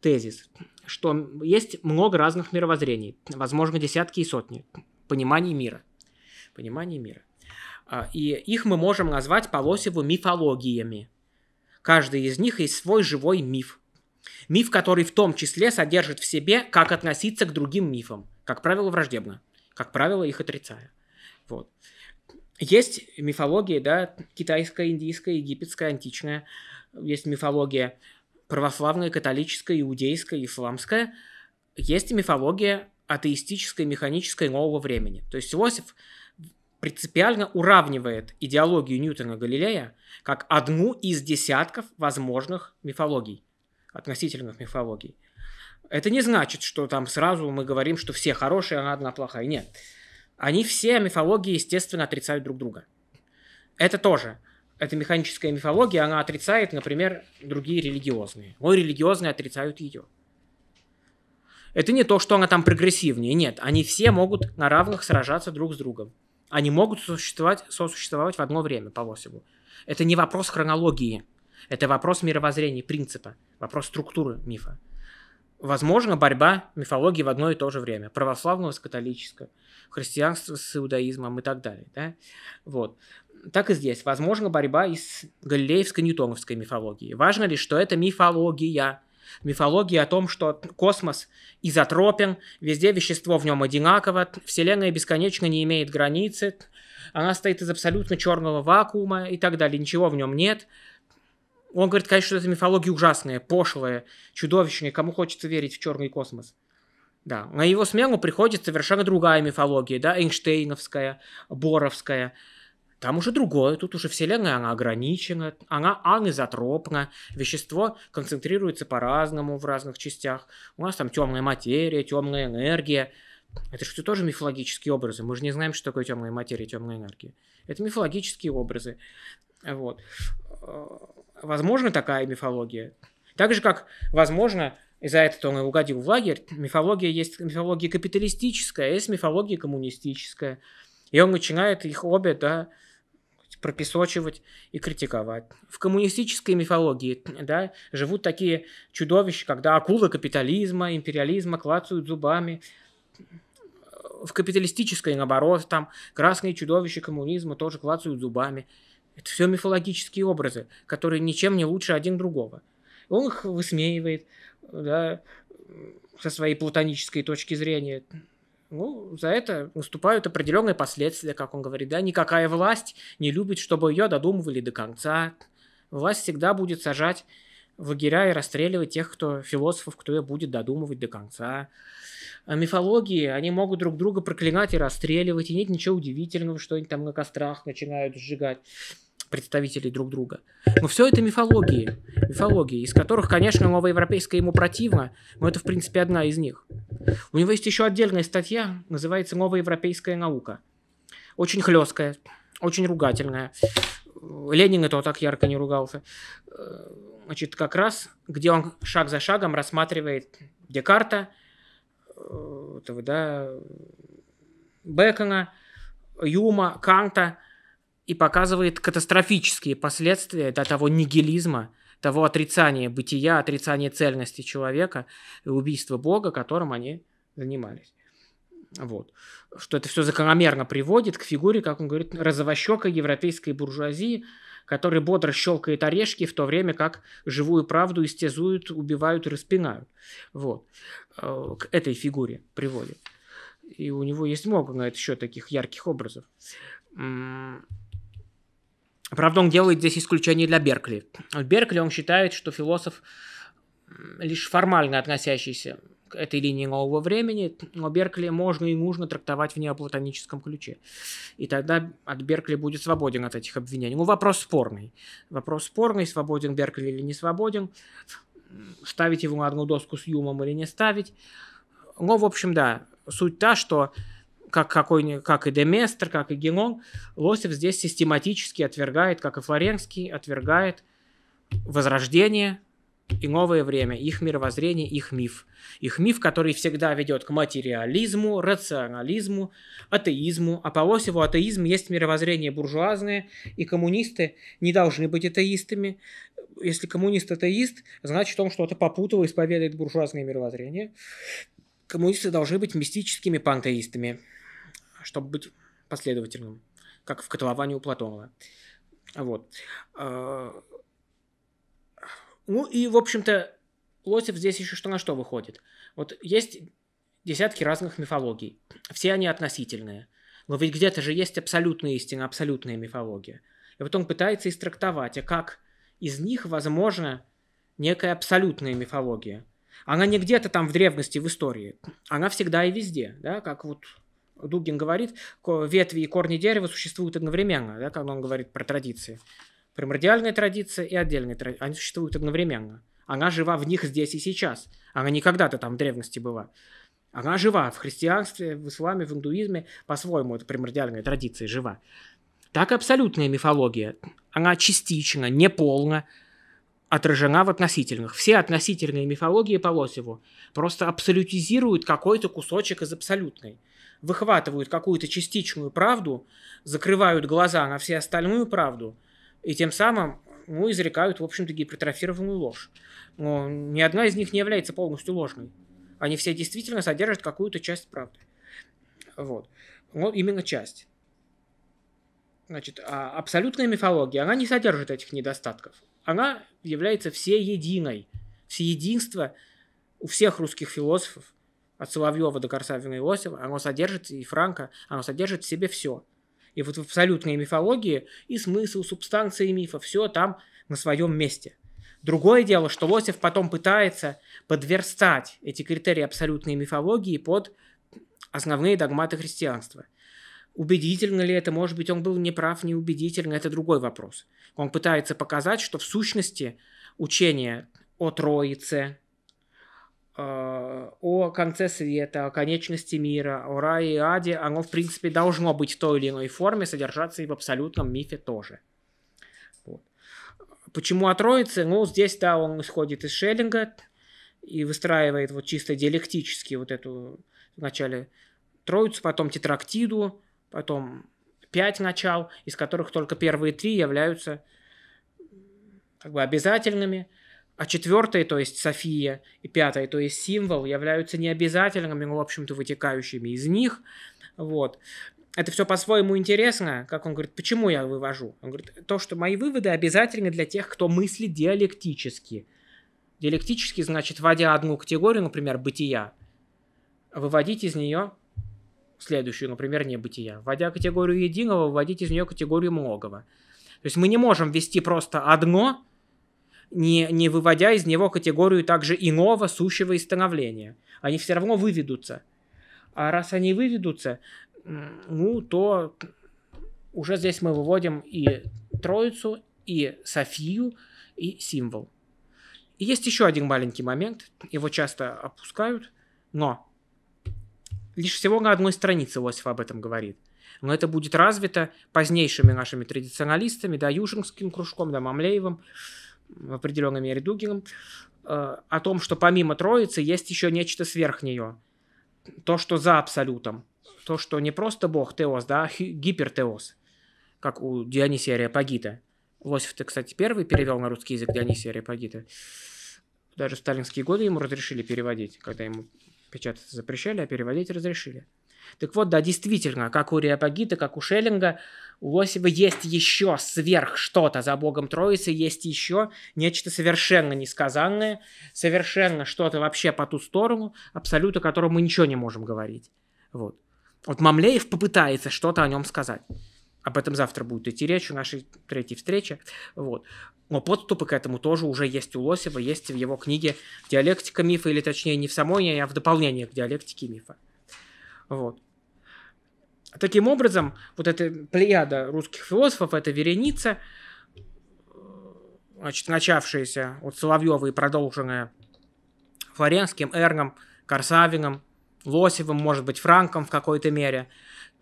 A: тезис, что есть много разных мировоззрений, возможно, десятки и сотни пониманий мира. Пониманий мира. А, и их мы можем назвать Полосеву мифологиями. Каждый из них есть свой живой миф. Миф, который в том числе содержит в себе, как относиться к другим мифам, как правило, враждебно как правило, их отрицаю. Вот. Есть мифологии, да, китайская, индийская, египетская, античная. Есть мифология православная, католическая, иудейская, исламская. Есть мифология атеистическая, механическая нового времени. То есть Иосиф принципиально уравнивает идеологию Ньютона Галилея как одну из десятков возможных мифологий, относительных мифологий. Это не значит, что там сразу мы говорим, что все хорошие, а одна плохая. Нет. Они все мифологии, естественно, отрицают друг друга. Это тоже. Это механическая мифология, она отрицает, например, другие религиозные. Мой религиозные отрицают ее. Это не то, что она там прогрессивнее. Нет, они все могут на равных сражаться друг с другом. Они могут существовать, сосуществовать в одно время по Лосеву. Это не вопрос хронологии. Это вопрос мировоззрения, принципа, вопрос структуры мифа. Возможно, борьба мифологии в одно и то же время. Православного с католической, христианство с иудаизмом и так далее. Да? Вот. Так и здесь. Возможно, борьба из с галилеевской ньютоновской мифологии. Важно ли, что это мифология? Мифология о том, что космос изотропен, везде вещество в нем одинаково, Вселенная бесконечно не имеет границы, она стоит из абсолютно черного вакуума и так далее, ничего в нем нет – он говорит, конечно, что это мифология ужасная, пошлая, чудовищная, кому хочется верить в черный космос. Да, на его смену приходит совершенно другая мифология, да, Эйнштейновская, Боровская. Там уже другое, тут уже вселенная, она ограничена, она анизотропна, вещество концентрируется по-разному в разных частях. У нас там темная материя, темная энергия. Это же все тоже мифологические образы. Мы же не знаем, что такое темная материя, темная энергия. Это мифологические образы. Вот. Э, возможно такая мифология. Так же, как возможно, из за этого он и угодил в лагерь, мифология есть мифология капиталистическая, а есть мифология коммунистическая. И он начинает их обе, да, прописочивать и критиковать. В коммунистической мифологии да, живут такие чудовища, когда акулы капитализма, империализма клацают зубами. В капиталистической, наоборот, там красные чудовища коммунизма тоже клацают зубами. Это все мифологические образы, которые ничем не лучше один другого. Он их высмеивает да, со своей платонической точки зрения. Ну, за это наступают определенные последствия, как он говорит, да, никакая власть не любит, чтобы ее додумывали до конца. Власть всегда будет сажать в лагеря и расстреливать тех, кто философов, кто ее будет додумывать до конца. А мифологии, они могут друг друга проклинать и расстреливать, и нет ничего удивительного, что они там на кострах начинают сжигать представителей друг друга. Но все это мифологии, мифологии, из которых, конечно, новоевропейская ему противна, но это, в принципе, одна из них. У него есть еще отдельная статья, называется «Новоевропейская наука». Очень хлесткая, очень ругательная. Ленин этого так ярко не ругался. Значит, как раз, где он шаг за шагом рассматривает Декарта, э, этого, да, Бекона, Юма, Канта – и показывает катастрофические последствия до того нигилизма, того отрицания бытия, отрицания цельности человека, убийства Бога, которым они занимались. Вот. Что это все закономерно приводит к фигуре, как он говорит, разовощека европейской буржуазии, который бодро щелкает орешки, в то время как живую правду истязуют, убивают и распинают. Вот. Э, к этой фигуре приводит. И у него есть много на этот счет таких ярких образов. Правда, он делает здесь исключение для Беркли. В Беркли он считает, что философ, лишь формально относящийся к этой линии нового времени, но Беркли можно и нужно трактовать в неоплатоническом ключе. И тогда от Беркли будет свободен от этих обвинений. Ну, вопрос спорный. Вопрос спорный, свободен Беркли или не свободен, ставить его на одну доску с Юмом или не ставить. Ну, в общем, да, суть та, что как, какой, как и Деместр, как и Генон, Лосев здесь систематически отвергает, как и Флоренский, отвергает возрождение и новое время, их мировоззрение, их миф. Их миф, который всегда ведет к материализму, рационализму, атеизму. А по Лосеву атеизм есть мировоззрение буржуазное, и коммунисты не должны быть атеистами. Если коммунист атеист, значит он что-то попутал, исповедует буржуазное мировоззрение. Коммунисты должны быть мистическими пантеистами чтобы быть последовательным, как в котловании у Платонова. Вот. А, ну и, в общем-то, Лосев здесь еще что на что выходит. Вот есть десятки разных мифологий. Все они относительные. Но ведь где-то же есть абсолютная истина, абсолютная мифология. И вот он пытается истрактовать, а как из них возможно некая абсолютная мифология. Она не где-то там в древности, в истории. Она всегда и везде, да, как вот Дугин говорит, ветви и корни дерева существуют одновременно, да, когда он говорит про традиции. Примордиальная традиция и отдельная традиция, они существуют одновременно. Она жива в них здесь и сейчас. Она не когда-то там в древности была. Она жива в христианстве, в исламе, в индуизме. По-своему, эта примордиальная традиция жива. Так и абсолютная мифология. Она частично, неполно отражена в относительных. Все относительные мифологии по Лосеву просто абсолютизируют какой-то кусочек из абсолютной выхватывают какую-то частичную правду, закрывают глаза на все остальную правду, и тем самым ну, изрекают, в общем-то, гипертрофированную ложь. Но ни одна из них не является полностью ложной. Они все действительно содержат какую-то часть правды. Вот. Но именно часть. Значит, а абсолютная мифология, она не содержит этих недостатков. Она является всеединой. Всеединство у всех русских философов от Соловьева до Корсавина и Лосева, оно содержит, и Франка, оно содержит в себе все. И вот в абсолютной мифологии и смысл, субстанция и мифа, все там на своем месте. Другое дело, что Лосев потом пытается подверстать эти критерии абсолютной мифологии под основные догматы христианства. Убедительно ли это, может быть, он был неправ, неубедительно, это другой вопрос. Он пытается показать, что в сущности учение о Троице, Э, о конце света, о конечности мира, о рае и аде, оно, в принципе, должно быть в той или иной форме, содержаться и в абсолютном мифе тоже. Вот. Почему о Троице? Ну, здесь, да, он исходит из Шеллинга и выстраивает вот чисто диалектически вот эту вначале Троицу, потом Тетрактиду, потом пять начал, из которых только первые три являются как бы обязательными – а четвертые, то есть София, и пятая, то есть символ, являются необязательными, в общем-то, вытекающими из них. Вот. Это все по-своему интересно, как он говорит, почему я вывожу? Он говорит, то, что мои выводы обязательны для тех, кто мыслит диалектически. Диалектически значит, вводя одну категорию, например, бытия, выводить из нее следующую, например, небытия. Вводя категорию единого, выводить из нее категорию многого. То есть мы не можем вести просто одно не, не выводя из него категорию также иного, сущего и становления. Они все равно выведутся. А раз они выведутся, ну, то уже здесь мы выводим и Троицу, и Софию, и символ. И есть еще один маленький момент, его часто опускают, но лишь всего на одной странице Лосев об этом говорит. Но это будет развито позднейшими нашими традиционалистами, да, Южинским кружком, да, Мамлеевым, в определенной мере Дугином, э, о том, что помимо Троицы есть еще нечто сверх нее. То, что за Абсолютом. То, что не просто Бог Теос, да, а гипертеос, как у Дионисия Пагита. Лосев, ты, кстати, первый перевел на русский язык Дионисия Реапагита. Даже в сталинские годы ему разрешили переводить, когда ему печатать запрещали, а переводить разрешили. Так вот, да, действительно, как у Реапагита, как у Шеллинга – у Лосева есть еще сверх что-то за Богом Троицы, есть еще нечто совершенно несказанное, совершенно что-то вообще по ту сторону, абсолютно, о котором мы ничего не можем говорить. Вот. Вот Мамлеев попытается что-то о нем сказать. Об этом завтра будет идти речь у нашей третьей встречи. Вот. Но подступы к этому тоже уже есть у Лосева, есть в его книге «Диалектика мифа», или точнее не в самой а в дополнении к «Диалектике мифа». Вот. Таким образом, вот эта плеяда русских философов, эта вереница, э, значит, начавшаяся от Соловьева и продолженная Флоренским, Эрном, Корсавином, Лосевым, может быть, Франком в какой-то мере,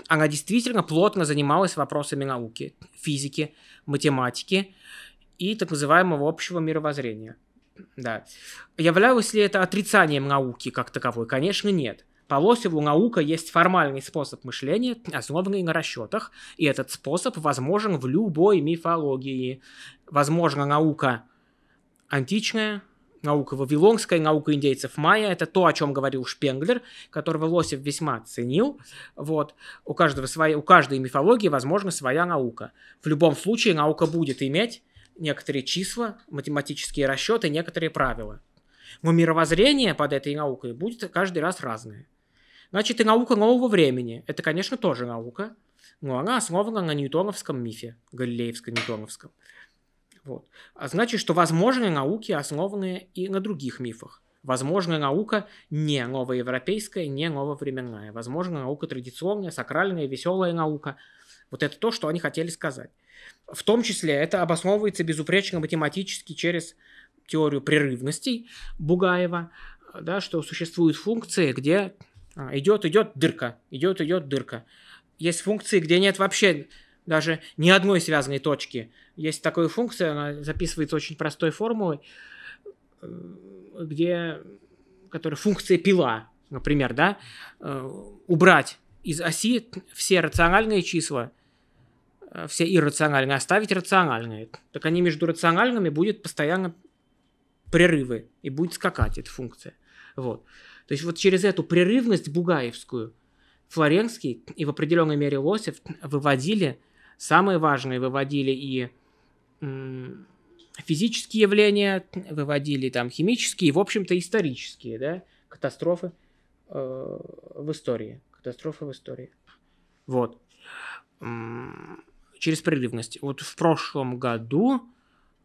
A: она действительно плотно занималась вопросами науки, физики, математики и так называемого общего мировоззрения. Да. Являлось ли это отрицанием науки как таковой? Конечно, нет. По Лосеву наука есть формальный способ мышления, основанный на расчетах, и этот способ возможен в любой мифологии. Возможно, наука античная, наука вавилонская, наука индейцев майя. Это то, о чем говорил Шпенглер, которого Лосев весьма ценил. Вот. У, каждого своя, у каждой мифологии, возможно, своя наука. В любом случае, наука будет иметь некоторые числа, математические расчеты, некоторые правила. Но мировоззрение под этой наукой будет каждый раз разное. Значит, и наука нового времени. Это, конечно, тоже наука, но она основана на ньютоновском мифе, галилеевско-ньютоновском. Вот. А значит, что возможны науки основанные и на других мифах. Возможно, наука не новоевропейская, не нововременная. Возможно, наука традиционная, сакральная, веселая наука. Вот это то, что они хотели сказать. В том числе это обосновывается безупречно математически через теорию прерывностей Бугаева, да, что существуют функции, где а, идет, идет дырка, идет, идет дырка. Есть функции, где нет вообще даже ни одной связанной точки. Есть такая функция, она записывается очень простой формулой, э, где, которая функция пила, например, да, э, убрать из оси все рациональные числа, э, все иррациональные, оставить рациональные. Так они между рациональными будут постоянно прерывы и будет скакать эта функция. Вот. То есть вот через эту прерывность бугаевскую Флоренский и в определенной мере Лосев выводили самые важные, выводили и физические явления, выводили там химические, в общем-то исторические, да, катастрофы э, в истории, катастрофы в истории. Вот. Через прерывность. Вот в прошлом году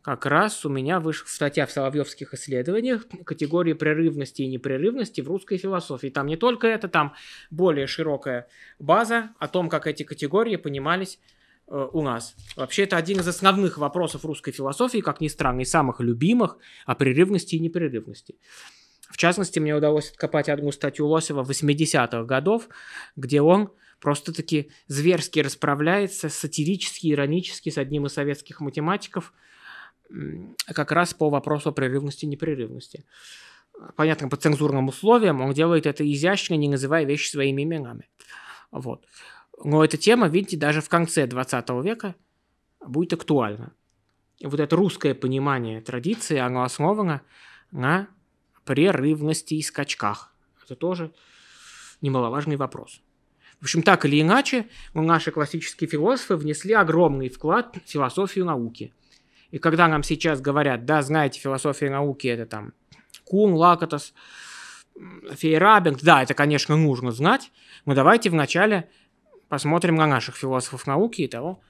A: как раз у меня вышла статья в Соловьевских исследованиях категории прерывности и непрерывности в русской философии. Там не только это, там более широкая база о том, как эти категории понимались э, у нас. Вообще, это один из основных вопросов русской философии, как ни странно, и самых любимых о прерывности и непрерывности. В частности, мне удалось откопать одну статью Лосева 80-х годов, где он просто-таки зверски расправляется сатирически, иронически с одним из советских математиков – как раз по вопросу о прерывности и непрерывности. Понятно, по цензурным условиям он делает это изящно, не называя вещи своими именами. Вот. Но эта тема, видите, даже в конце 20 века будет актуальна. И вот это русское понимание традиции, оно основано на прерывности и скачках. Это тоже немаловажный вопрос. В общем, так или иначе, наши классические философы внесли огромный вклад в философию науки – и когда нам сейчас говорят, да, знаете, философия науки это там Кун, Лакатос, Фейрабинг, да, это, конечно, нужно знать, но давайте вначале посмотрим на наших философов науки и того,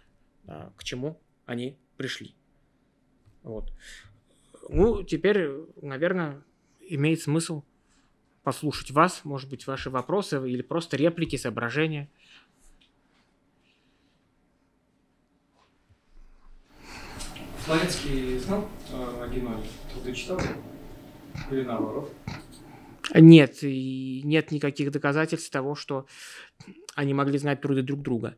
A: а, к чему они пришли. Вот. Ну, теперь, наверное, имеет смысл послушать вас, может быть, ваши вопросы или просто реплики, соображения –
B: Славицкий знал о Геннадии?
A: Ты читал? Или наоборот? Нет, и нет никаких доказательств того, что они могли знать труды друг друга.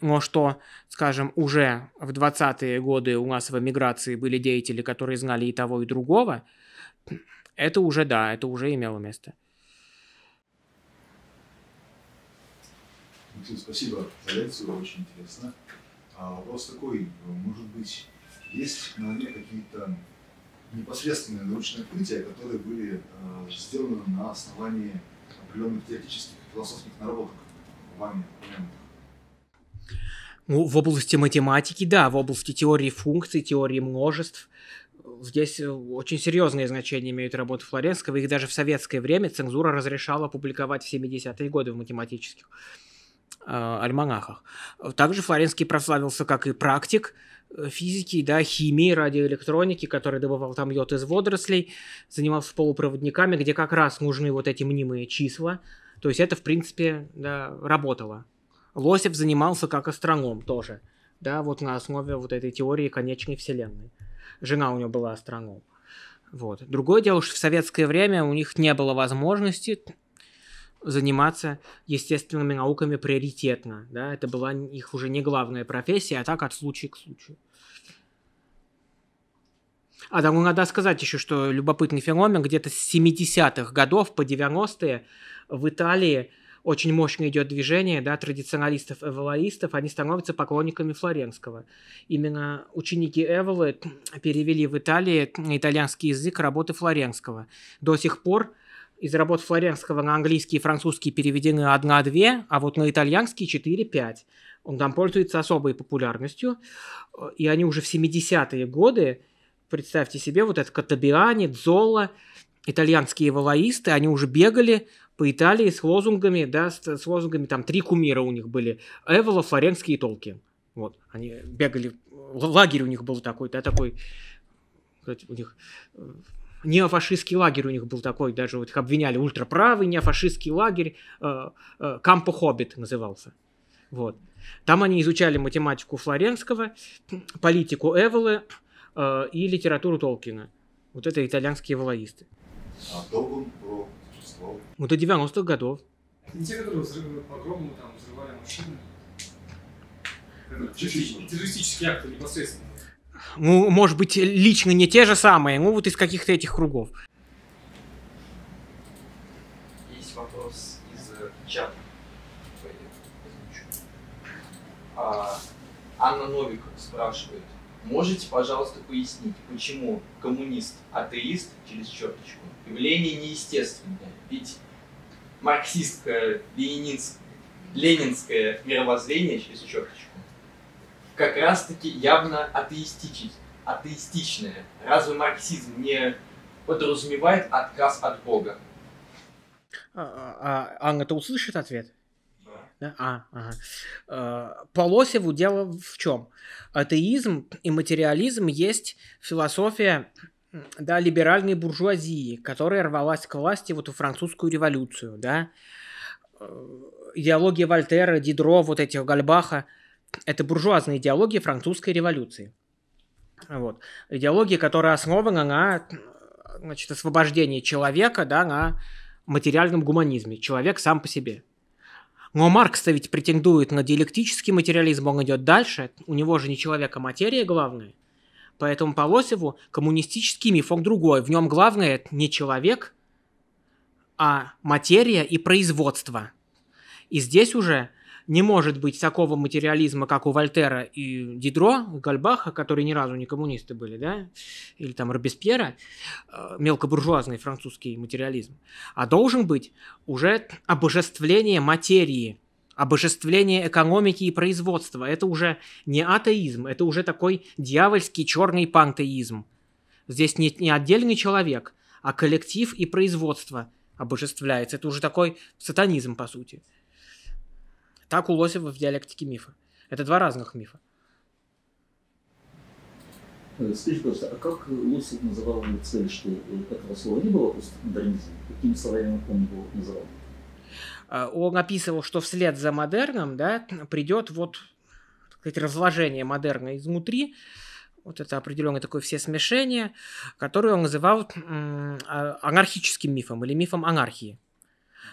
A: Но что, скажем, уже в 20-е годы у нас в эмиграции были деятели, которые знали и того, и другого, это уже, да, это уже имело место.
B: Максим, спасибо за лекцию, очень интересно. А вопрос такой, может быть, есть на ней какие-то непосредственные научные открытия, которые были э, сделаны на основании определенных теоретических и философских наработок вами
A: Ну, в области математики, да, в области теории функций, теории множеств. Здесь э, очень серьезные значения имеют работы Флоренского. Их даже в советское время цензура разрешала публиковать в 70-е годы в математических э, альманахах. Также Флоренский прославился как и практик, Э, физики, да, химии, радиоэлектроники, который добывал там йод из водорослей, занимался полупроводниками, где как раз нужны вот эти мнимые числа. То есть это, в принципе, да, работало. Лосев занимался как астроном тоже, да, вот на основе вот этой теории конечной вселенной. Жена у него была астроном. Вот. Другое дело, что в советское время у них не было возможности заниматься естественными науками приоритетно. Да? Это была их уже не главная профессия, а так от случая к случаю. А там надо сказать еще, что любопытный феномен, где-то с 70-х годов по 90-е в Италии очень мощно идет движение да, традиционалистов эволоистов, они становятся поклонниками Флоренского. Именно ученики Эволы перевели в Италии на итальянский язык работы Флоренского. До сих пор из работ Флоренского на английский и французский переведены 1-2, а вот на итальянский 4-5. Он там пользуется особой популярностью, и они уже в 70-е годы представьте себе, вот это Катабиани, Дзола, итальянские валаисты, они уже бегали по Италии с лозунгами, да, с, с лозунгами, там три кумира у них были, Эвола, Флоренские и Толки. Вот, они бегали, лагерь у них был такой, да, такой, у них э, неофашистский лагерь у них был такой, даже вот их обвиняли, ультраправый неофашистский лагерь, э, э, Кампо Хоббит назывался. Вот. Там они изучали математику Флоренского, политику эволы. Э, и литературу Толкина. Вот это итальянские волоисты.
B: А Толкин про
A: Ну, до 90-х годов.
B: Не те, которые взрывали погромы, там, взрывали машины? Террористические акты непосредственно.
A: Ну, может быть, лично не те же самые, ну вот из каких-то этих кругов.
B: Есть вопрос из э, чата. А, Анна Новикова спрашивает, Можете, пожалуйста, пояснить, почему коммунист, атеист, через черточку, явление неестественное? Ведь марксистское, ленинское, ленинское мировоззрение через черточку как раз-таки явно атеистичное. Разве марксизм не подразумевает отказ от Бога?
A: А, а, а Анна, ты услышит ответ? Да? А, ага. Э, Полосеву дело в чем? Атеизм и материализм есть философия да, либеральной буржуазии, которая рвалась к власти вот в французскую революцию, да. Э, идеология Вольтера, Дидро, вот этих Гальбаха – это буржуазная идеология французской революции. Вот. Идеология, которая основана на значит, освобождении человека да, на материальном гуманизме. Человек сам по себе – но Маркс-то ведь претендует на диалектический материализм, он идет дальше, у него же не человек, а материя главная. Поэтому по Лосеву коммунистический миф, он другой, в нем главное не человек, а материя и производство. И здесь уже не может быть такого материализма, как у Вольтера и Дидро, Гальбаха, которые ни разу не коммунисты были, да, или там Робеспьера, э, мелкобуржуазный французский материализм, а должен быть уже обожествление материи, обожествление экономики и производства. Это уже не атеизм, это уже такой дьявольский черный пантеизм. Здесь не, не отдельный человек, а коллектив и производство обожествляется. Это уже такой сатанизм, по сути. Так у Лосева в диалектике мифа. Это два разных мифа.
B: Скажите, пожалуйста, а как Лосев называл цель, что этого слова не было постмодернизм? Какими словами он его называл?
A: А, он описывал, что вслед за модерном да, придет вот так сказать, разложение модерна изнутри, вот это определенное такое все смешение, которое он называл а, анархическим мифом или мифом анархии.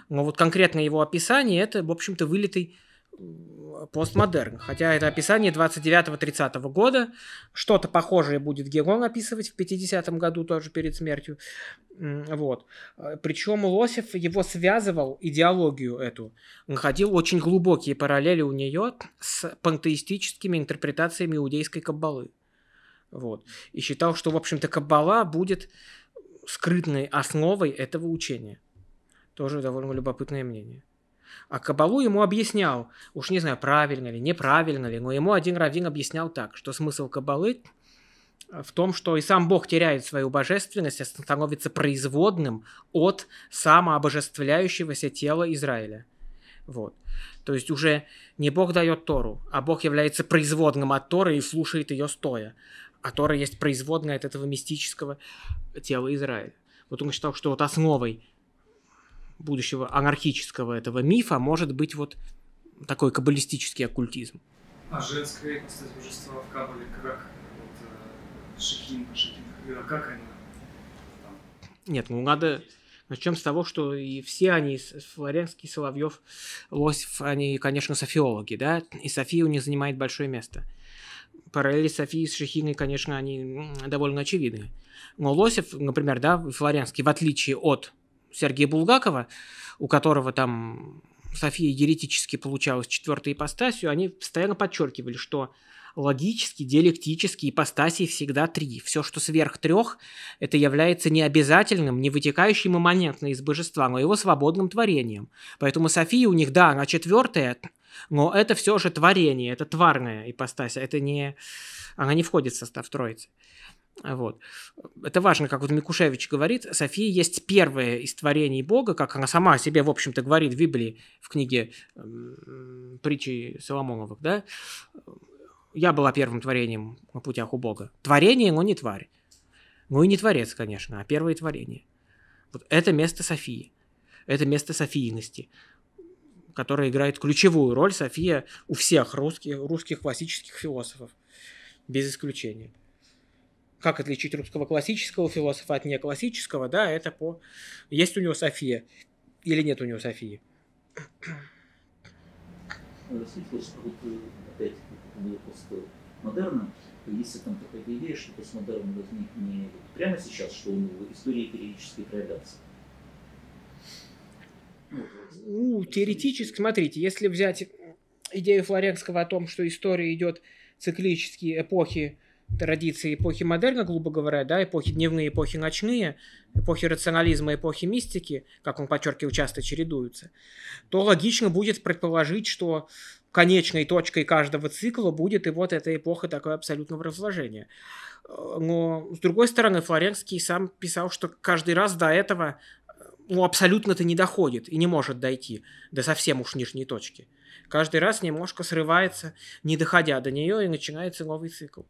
A: Но вот конкретно его описание – это, в общем-то, вылитый постмодерн. Хотя это описание 29-30 года. Что-то похожее будет Герон описывать в 50-м году тоже перед смертью. Вот. Причем Лосев его связывал идеологию эту. Находил очень глубокие параллели у нее с пантеистическими интерпретациями иудейской каббалы. Вот. И считал, что, в общем-то, каббала будет скрытной основой этого учения. Тоже довольно любопытное мнение. А Кабалу ему объяснял, уж не знаю, правильно ли, неправильно ли, но ему один раввин объяснял так, что смысл Кабалы в том, что и сам Бог теряет свою божественность, а становится производным от самообожествляющегося тела Израиля. Вот. То есть уже не Бог дает Тору, а Бог является производным от Торы и слушает ее стоя. А Тора есть производная от этого мистического тела Израиля. Вот он считал, что вот основой будущего анархического этого мифа может быть вот такой каббалистический оккультизм.
B: А женская, кстати, божества в Кабале, как вот, э, Шехин, Шехин, э, как они?
A: Нет, ну надо... Начнем с того, что и все они, Флоренский, Соловьев, Лосев, они, конечно, софиологи, да, и София у них занимает большое место. Параллели Софии с Шехиной, конечно, они довольно очевидны. Но Лосев, например, да, Флоренский, в отличие от Сергея Булгакова, у которого там София еретически получалась четвертой ипостасью, они постоянно подчеркивали, что логически, диалектически ипостасии всегда три. Все, что сверх трех, это является необязательным, не вытекающим имманентно из божества, но его свободным творением. Поэтому София у них, да, она четвертая, но это все же творение, это тварная ипостась, это не... Она не входит в состав Троицы. Вот. Это важно, как вот Микушевич говорит, София есть первое из творений Бога, как она сама о себе, в общем-то, говорит в Библии, в книге притчи Соломоновых, да? Я была первым творением на путях у Бога. Творение, но не тварь. Ну и не творец, конечно, а первое творение. Вот это место Софии. Это место Софийности которое играет ключевую роль София у всех русских, русских классических философов, без исключения как отличить русского классического философа от неклассического, да, это по... Есть у него София или нет у него Софии.
B: Рассудить хочется опять было постмодерна, если там такая идея, что постмодерн возник не прямо сейчас, что у него истории периодической проявляться.
A: Ну, теоретически, смотрите, если взять идею Флоренского о том, что история идет циклические эпохи традиции эпохи модерна, грубо говоря, да, эпохи дневные, эпохи ночные, эпохи рационализма, эпохи мистики, как он подчеркивает, часто чередуются, то логично будет предположить, что конечной точкой каждого цикла будет и вот эта эпоха такое абсолютного разложения. Но, с другой стороны, Флоренский сам писал, что каждый раз до этого ну, абсолютно-то не доходит и не может дойти до совсем уж нижней точки. Каждый раз немножко срывается, не доходя до нее, и начинается новый цикл.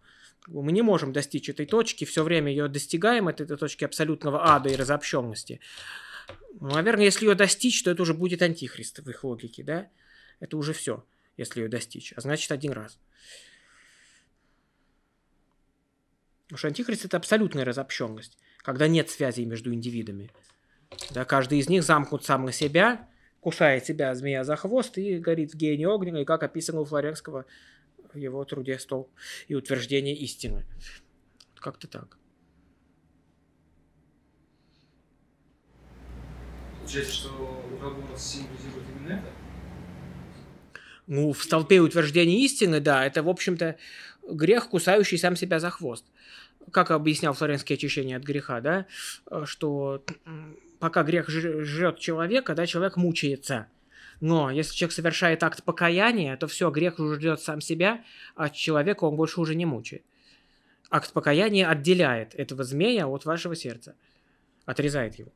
A: Мы не можем достичь этой точки, все время ее достигаем, этой, этой точки абсолютного ада и разобщенности. Ну, наверное, если ее достичь, то это уже будет антихрист в их логике, да? Это уже все, если ее достичь. А значит, один раз. Потому что антихрист – это абсолютная разобщенность, когда нет связи между индивидами. Да, каждый из них замкнут сам на себя, кусает себя змея за хвост и горит в гене огня, и как описано у Флоренского в его труде стол и утверждение истины. Как-то так.
B: Получается, что Угроборос символизирует именно это?
A: Ну, в столпе утверждения истины, да, это, в общем-то, грех, кусающий сам себя за хвост. Как объяснял флоренский очищение от греха, да, э, что пока грех жрет человека, да, человек мучается. Но если человек совершает акт покаяния, то все, грех уже ждет сам себя, а человека он больше уже не мучает. Акт покаяния отделяет этого змея от вашего сердца, отрезает его.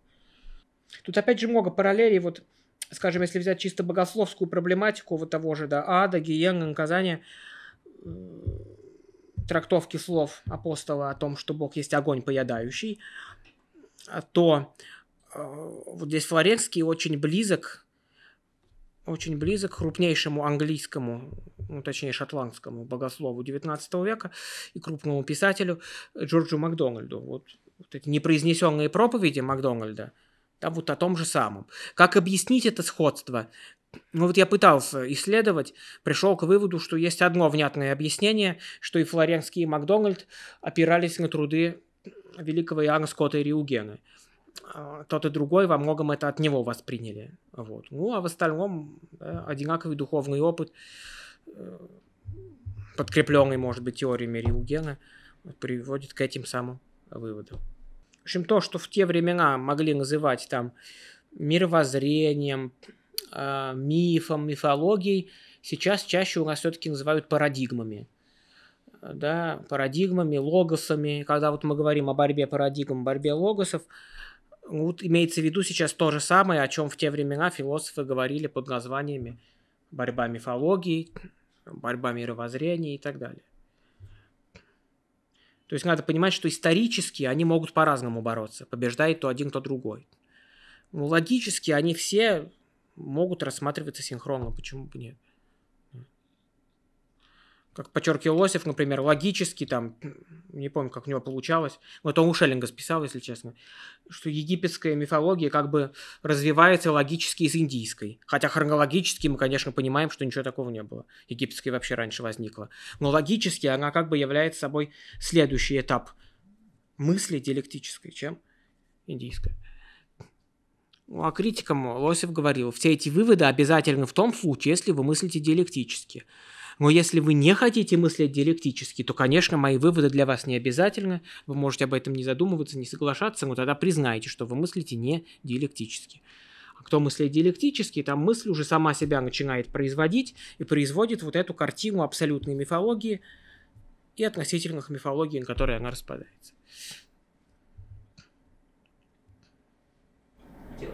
A: Тут опять же много параллелей, вот, скажем, если взять чисто богословскую проблематику вот того же, да, ада, гиена, наказания, э, трактовки слов апостола о том, что Бог есть огонь поедающий, то э, вот здесь Флоренский очень близок очень близок к крупнейшему английскому, ну, точнее, шотландскому богослову XIX века и крупному писателю Джорджу Макдональду. Вот, вот эти непроизнесенные проповеди Макдональда, да, вот о том же самом. Как объяснить это сходство? Ну вот я пытался исследовать, пришел к выводу, что есть одно внятное объяснение, что и Флоренский, и Макдональд опирались на труды великого Иоанна Скотта и Риугена – а, тот и другой во многом это от него восприняли. Вот. Ну, а в остальном да, одинаковый духовный опыт, э, подкрепленный, может быть, теориями Риугена, приводит к этим самым выводам. В общем, то, что в те времена могли называть там мировоззрением, а, мифом, мифологией, сейчас чаще у нас все-таки называют парадигмами да, парадигмами, логосами. Когда вот мы говорим о борьбе парадигм, борьбе логосов, вот имеется в виду сейчас то же самое, о чем в те времена философы говорили под названиями борьба мифологии, борьба мировоззрения и так далее. То есть надо понимать, что исторически они могут по-разному бороться. Побеждает то один, то другой. Но логически они все могут рассматриваться синхронно. Почему бы нет? как подчеркивал Лосев, например, логически, там, не помню, как у него получалось, вот он у Шеллинга списал, если честно, что египетская мифология как бы развивается логически из индийской. Хотя хронологически мы, конечно, понимаем, что ничего такого не было. Египетская вообще раньше возникла. Но логически она как бы является собой следующий этап мысли диалектической, чем индийская. Ну, а критикам Лосев говорил, все эти выводы обязательны в том случае, если вы мыслите диалектически. Но если вы не хотите мыслить диалектически, то, конечно, мои выводы для вас не обязательны, вы можете об этом не задумываться, не соглашаться, но тогда признайте, что вы мыслите не диалектически. А кто мыслит диалектически, там мысль уже сама себя начинает производить и производит вот эту картину абсолютной мифологии и относительных мифологий, на которые она распадается.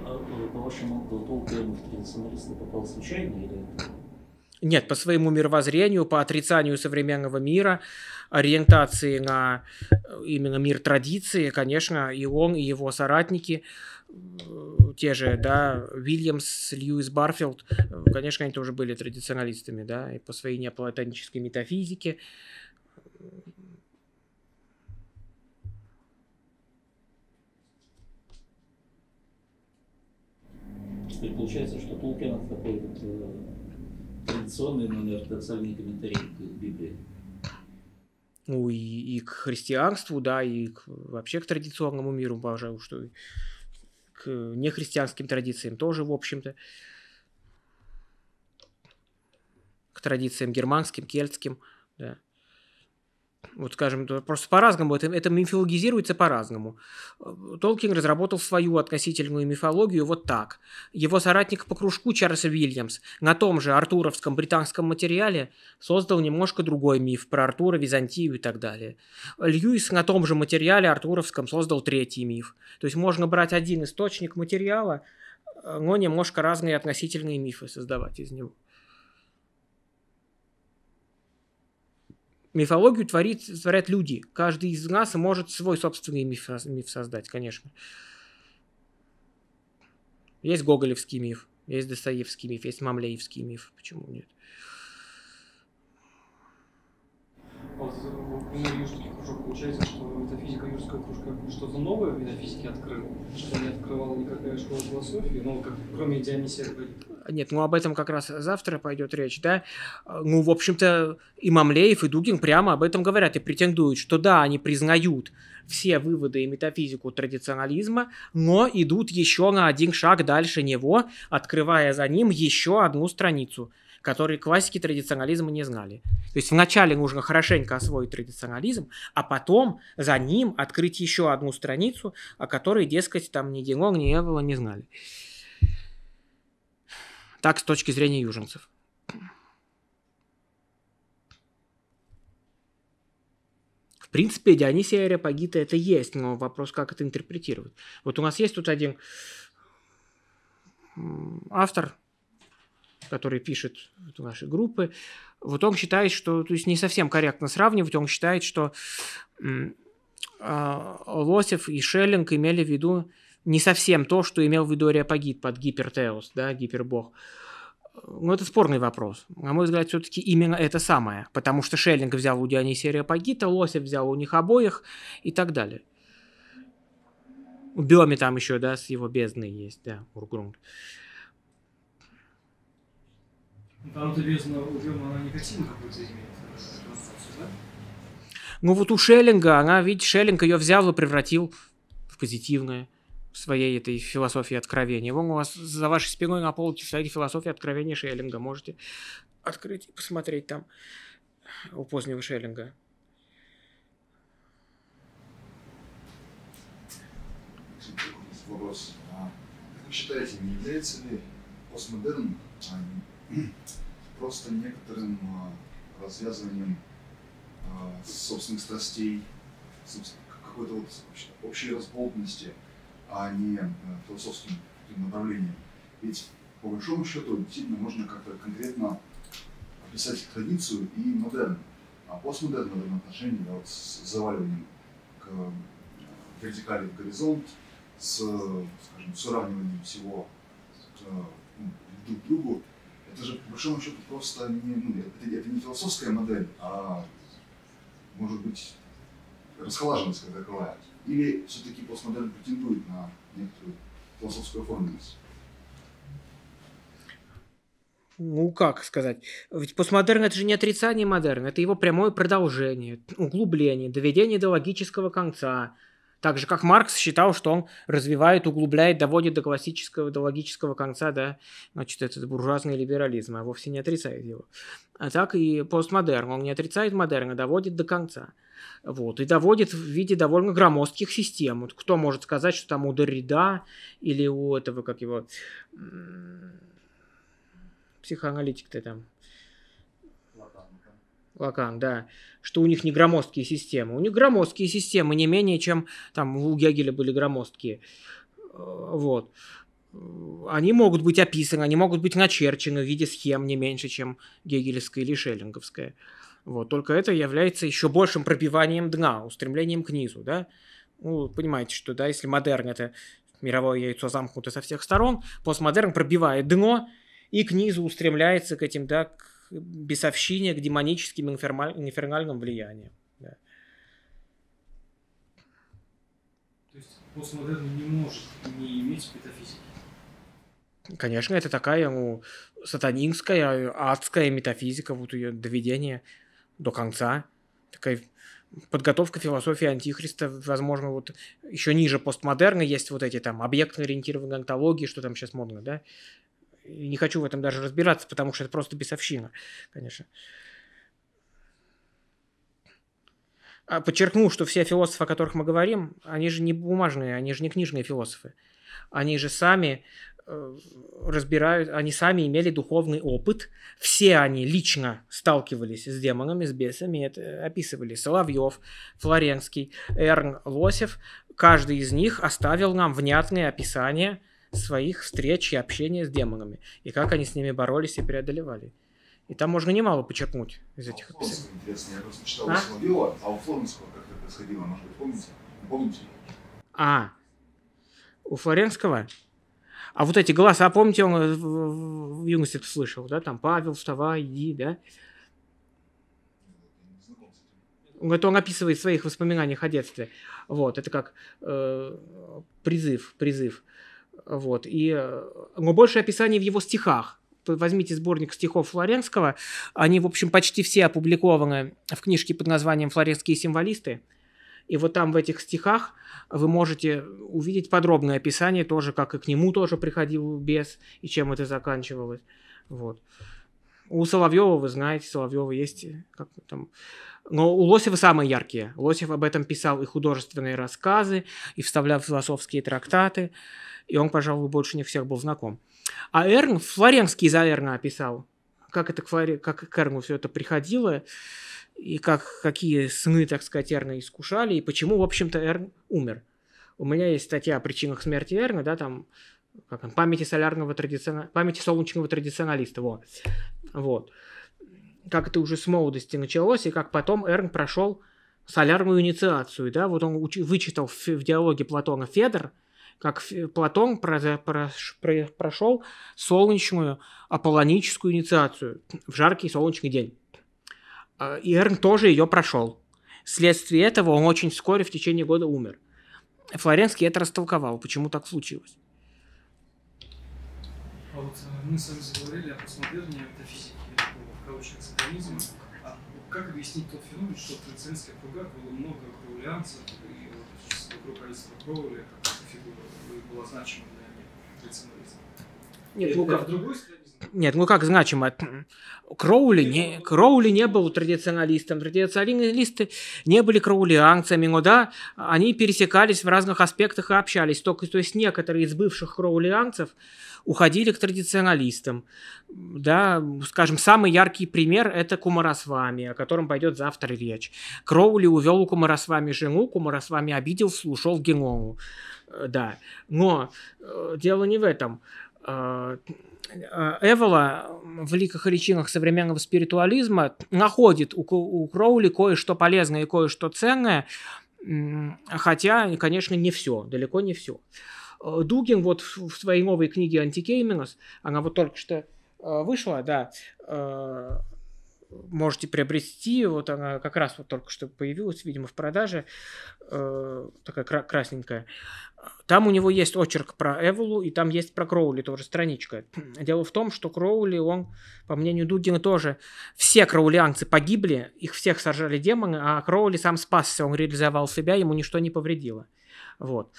B: А, ну, по вашему был термин традиционалиста
A: попал случайно или нет, по своему мировоззрению, по отрицанию современного мира, ориентации на э, именно мир традиции, конечно, и он, и его соратники, э, те же, да, Вильямс, Льюис Барфилд, э, конечно, они тоже были традиционалистами, да, и по своей неоплатонической метафизике.
B: То есть получается, что Толкин такой вот традиционный номер «Доционный комментарий» к Библии.
A: Ну и, и к христианству, да, и к, вообще к традиционному миру, пожалуй, что и к нехристианским традициям тоже, в общем-то. К традициям германским, кельтским, да вот скажем, просто по-разному, это, это мифологизируется по-разному. Э, Толкин разработал свою относительную мифологию вот так. Его соратник по кружку Чарльз Уильямс на том же артуровском британском материале создал немножко другой миф про Артура, Византию и так далее. Льюис на том же материале артуровском создал третий миф. То есть можно брать один источник материала, э, но немножко разные относительные мифы создавать из него. мифологию творит, творят люди. Каждый из нас может свой собственный миф, миф создать, конечно. Есть гоголевский миф, есть Достоевский миф, есть мамлеевский миф. Почему нет?
B: Вот, ну, кружок получается, что русская кружка что-то новое в метафизике открыла, что не открывала никакая школа философии, ну, как, кроме Дионисия
A: а, Нет, ну об этом как раз завтра пойдет речь, да. А, ну, в общем-то, и Мамлеев, и Дугин прямо об этом говорят и претендуют, что да, они признают все выводы и метафизику традиционализма, но идут еще на один шаг дальше него, открывая за ним еще одну страницу – которые классики традиционализма не знали. То есть вначале нужно хорошенько освоить традиционализм, а потом за ним открыть еще одну страницу, о которой, дескать, там ни Гелон, ни Эвола не знали. Так с точки зрения южинцев. В принципе, Дионисия Ариапагита это есть, но вопрос, как это интерпретировать. Вот у нас есть тут один автор, который пишет в нашей группы, вот он считает, что, то есть не совсем корректно сравнивать, он считает, что а, Лосев и Шеллинг имели в виду не совсем то, что имел в виду Ариапагит под гипертеос, да, гипербог. Но ну, это спорный вопрос. На мой взгляд, все-таки именно это самое. Потому что Шеллинг взял у Дионисия Ариапагита, Лосев взял у них обоих и так далее. У Биоми там еще, да, с его бездной есть, да, Ургрунг. Э,
B: ну, там, соответственно, объем она негативно какой-то имеет. Да?
A: Ну вот у Шеллинга, она, видишь, Шеллинг ее взял и превратил в позитивное в своей этой философии откровения. Вон у вас за вашей спиной на полке всякие философии откровения Шеллинга. Можете открыть и посмотреть там у позднего Шеллинга.
B: Вопрос. А, как вы считаете, не является ли постмодерн а просто некоторым а, развязыванием а, собственных страстей, какой-то вот общей разболтанности, а не а, философским направлением. Ведь по большому счету действительно можно как-то конкретно описать традицию и модерн. А постмодерн в этом отношении да, вот, с заваливанием к вертикали в горизонт, с, скажем, с всего к, ну, друг к другу, это же по большому счету просто не, ну, это, это не философская модель, а может быть расхолаженность как таковая. Или все-таки постмодерн претендует на некоторую философскую оформленность?
A: ну как сказать, ведь постмодерн это же не отрицание модерна, это его прямое продолжение, углубление, доведение до логического конца, так же, как Маркс считал, что он развивает, углубляет, доводит до классического, до логического конца, да, значит, этот буржуазный либерализм, а вовсе не отрицает его. А так и постмодерн, он не отрицает модерн, а доводит до конца. Вот, и доводит в виде довольно громоздких систем. Вот кто может сказать, что там у Деррида или у этого, как его, психоаналитик-то там, Лакан, да, что у них не громоздкие системы. У них громоздкие системы, не менее, чем там у Гегеля были громоздкие. Э, вот. Они могут быть описаны, они могут быть начерчены в виде схем не меньше, чем гегелевская или шеллинговская. Вот. Только это является еще большим пробиванием дна, устремлением к низу, да. Ну, понимаете, что, да, если модерн — это мировое яйцо замкнуто со всех сторон, постмодерн пробивает дно и к низу устремляется к этим, да, к бесовщине, к демоническим инфернальным влияниям. Да. То есть
B: постмодерн не может не иметь метафизики?
A: Конечно, это такая ну, сатанинская, адская метафизика, вот ее доведение до конца. Такая подготовка философии антихриста, возможно, вот еще ниже постмодерна есть вот эти там объектно-ориентированные антологии, что там сейчас модно, да, и не хочу в этом даже разбираться, потому что это просто бесовщина, конечно. А подчеркну, что все философы, о которых мы говорим, они же не бумажные, они же не книжные философы. Они же сами э, разбирают, они сами имели духовный опыт, все они лично сталкивались с демонами, с бесами, это описывали Соловьев, Флоренский, Эрн Лосев, каждый из них оставил нам внятные описания своих встреч и общения с демонами, и как они с ними боролись и преодолевали. И там можно немало почерпнуть из этих а описаний.
B: Интересно, я просто читал а? Соловьева, а у Флоренского как это происходило, может быть, помните? Помните?
A: А, у Флоренского? А вот эти голоса, а помните, он в юности это слышал, да, там, Павел, вставай, иди, да? Это он описывает в своих воспоминаниях о детстве. Вот, это как э, призыв, призыв. Вот. И, э, но больше описаний в его стихах. Возьмите сборник стихов Флоренского. Они, в общем, почти все опубликованы в книжке под названием «Флоренские символисты». И вот там в этих стихах вы можете увидеть подробное описание тоже, как и к нему тоже приходил бес, и чем это заканчивалось. Вот. У Соловьева, вы знаете, Соловьева есть как там... Но у Лосева самые яркие. Лосев об этом писал и художественные рассказы, и вставлял философские трактаты, и он, пожалуй, больше не всех был знаком. А Эрн, Флоренский за Эрна описал, как, это к, Флоре, как к Эрну все это приходило, и как, какие сны, так сказать, Эрна искушали, и почему, в общем-то, Эрн умер. У меня есть статья о причинах смерти Эрна, да, там как он, памяти солярного традициона... памяти солнечного традиционалиста. Вот. вот. Как это уже с молодости началось, и как потом Эрн прошел солярную инициацию, да, вот он уч... вычитал в, в диалоге Платона Федор, как Платон про, про, про, прошел солнечную аполлоническую инициацию в жаркий солнечный день. А, и Эрн тоже ее прошел. Вследствие этого он очень вскоре в течение года умер. Флоренский это растолковал, почему так случилось.
B: А вот э, мы с вами заговорили о постмодерне, метафизике такого кавычных сатанизма. А как объяснить тот феномен, что в Троицинских кругах было много кроулианцев, и вот вокруг Алистера Кроули как фигура была значима для национализма?
A: Нет, ну как? в другой стороны, нет, ну как значимо? Кроули не, Кроули не был традиционалистом, традиционалисты не были кроулианцами, но да, они пересекались в разных аспектах и общались. Только, то есть некоторые из бывших кроулианцев уходили к традиционалистам. Да, скажем, самый яркий пример – это Кумарасвами, о котором пойдет завтра речь. Кроули увел у Кумарасвами жену, Кумарасвами обидел, ушел в Геному. Э, да, но э, дело не в этом. Э, Эвола в ликах и личинах современного спиритуализма находит у, Кроули кое-что полезное и кое-что ценное, хотя, конечно, не все, далеко не все. Э, Дугин вот в своей новой книге «Антикейминус», она вот только что э, вышла, да, можете приобрести. Вот она как раз вот только что появилась, видимо, в продаже. Э, такая кра- красненькая. Там у него есть очерк про Эволу, и там есть про Кроули тоже страничка. Дело в том, что Кроули, он, по мнению Дугина, тоже... Все кроулианцы погибли, их всех сажали демоны, а Кроули сам спасся, он реализовал себя, ему ничто не повредило. Вот.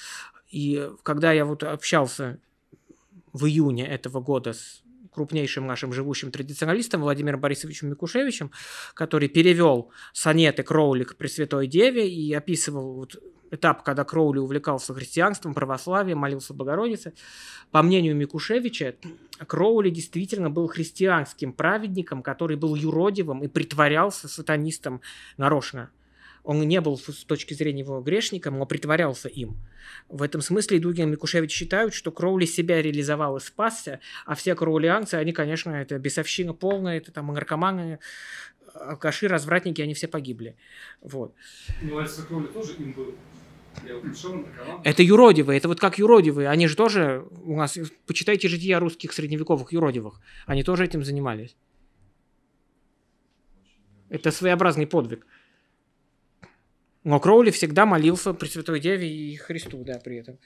A: И когда я вот общался в июне этого года с крупнейшим нашим живущим традиционалистом Владимиром Борисовичем Микушевичем, который перевел сонеты Кроули к Пресвятой Деве и описывал вот этап, когда Кроули увлекался христианством, православием, молился Богородице. По мнению Микушевича, Кроули действительно был христианским праведником, который был юродивым и притворялся сатанистом нарочно. Он не был с точки зрения его грешником, он притворялся им. В этом смысле Дугин и Микушевич считают, что Кроули себя реализовал и спасся, а все кроулианцы, они, конечно, это бесовщина полная, это там наркоманы, а, алкаши, развратники, они все погибли. Вот.
B: Ну, Альфред Кроули тоже им был. это
A: юродивые, это вот как юродивые. Они же тоже у нас, почитайте жития русских средневековых юродивых. Они тоже этим занимались. Это своеобразный подвиг. Но Кроули всегда молился Пресвятой Деве и Христу, да, при этом.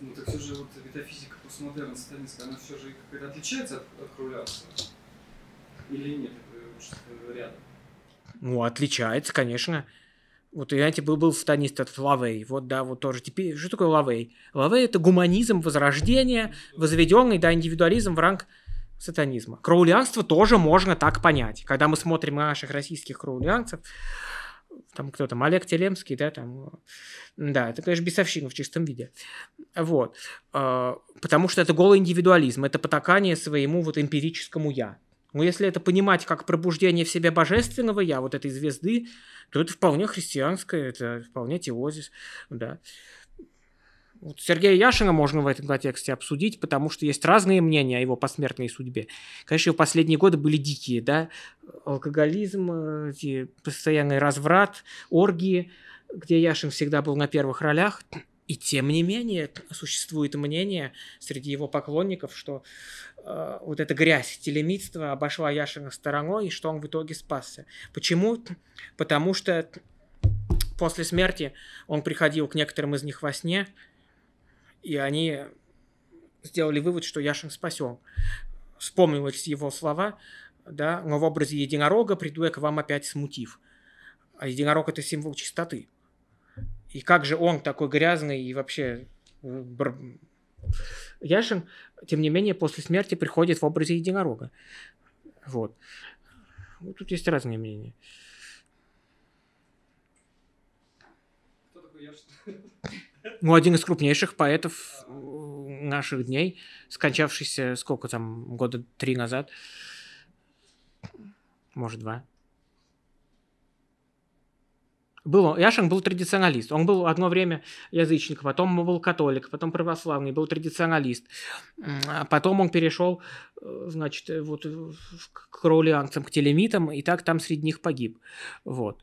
B: Ну, так все же вот метафизика постмодерна сатанинская, она все же как-то отличается от, от Кроулианства? Или нет? что рядом.
A: Ну, отличается, конечно. Вот, знаете, типа, был, был сатанист от Лавей. Вот, да, вот тоже. Теперь, что такое Лавей? Лавей – это гуманизм Возрождение, возведенный, да, индивидуализм в ранг сатанизма. Кроулианство тоже можно так понять. Когда мы смотрим на наших российских кроулианцев, там кто там, Олег Телемский, да, там, да, это, конечно, бесовщина в чистом виде, вот, а, потому что это голый индивидуализм, это потакание своему вот эмпирическому «я», но если это понимать как пробуждение в себе божественного «я», вот этой звезды, то это вполне христианское, это вполне теозис, да, вот Сергея Яшина можно в этом контексте обсудить, потому что есть разные мнения о его посмертной судьбе. Конечно, его последние годы были дикие, да, алкоголизм, э, эти, постоянный разврат, оргии, где Яшин всегда был на первых ролях. И тем не менее, существует мнение среди его поклонников, что э, вот эта грязь телемитства обошла Яшина стороной, и что он в итоге спасся. Почему? Потому что после смерти он приходил к некоторым из них во сне, и они сделали вывод, что Яшин спасен. Вспомнилось его слова, да, но в образе единорога приду я к вам опять смутив. А единорог – это символ чистоты. И как же он такой грязный и вообще... Э, Яшин, тем не менее, после смерти приходит в образе единорога. Вот. Ну, тут есть разные мнения. Ну, один из крупнейших поэтов э, наших дней, скончавшийся сколько там, года три назад. Может, два. Был Яшин был традиционалист. Он был одно время язычник, потом он был католик, потом православный, был традиционалист. А потом он перешел, э, значит, э, вот к ролианцам, к телемитам, и так там среди них погиб. Вот.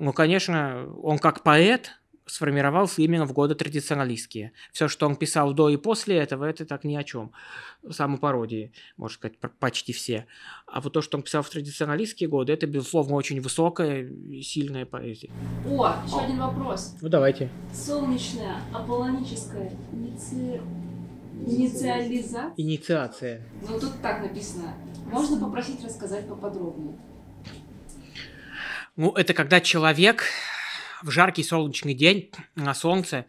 A: Ну, конечно, он как поэт – сформировался именно в годы традиционалистские. Все, что он писал до и после этого, это так ни о чем. пародии можно сказать, почти все. А вот то, что он писал в традиционалистские годы, это, безусловно, очень высокая и сильная поэзия.
B: О, еще один вопрос. Ну, давайте. Солнечная, аполлоническая, иници... инициализация?
A: Инициация.
B: Ну, тут так написано. Можно попросить рассказать поподробнее?
A: Ну, это когда человек в жаркий солнечный день на солнце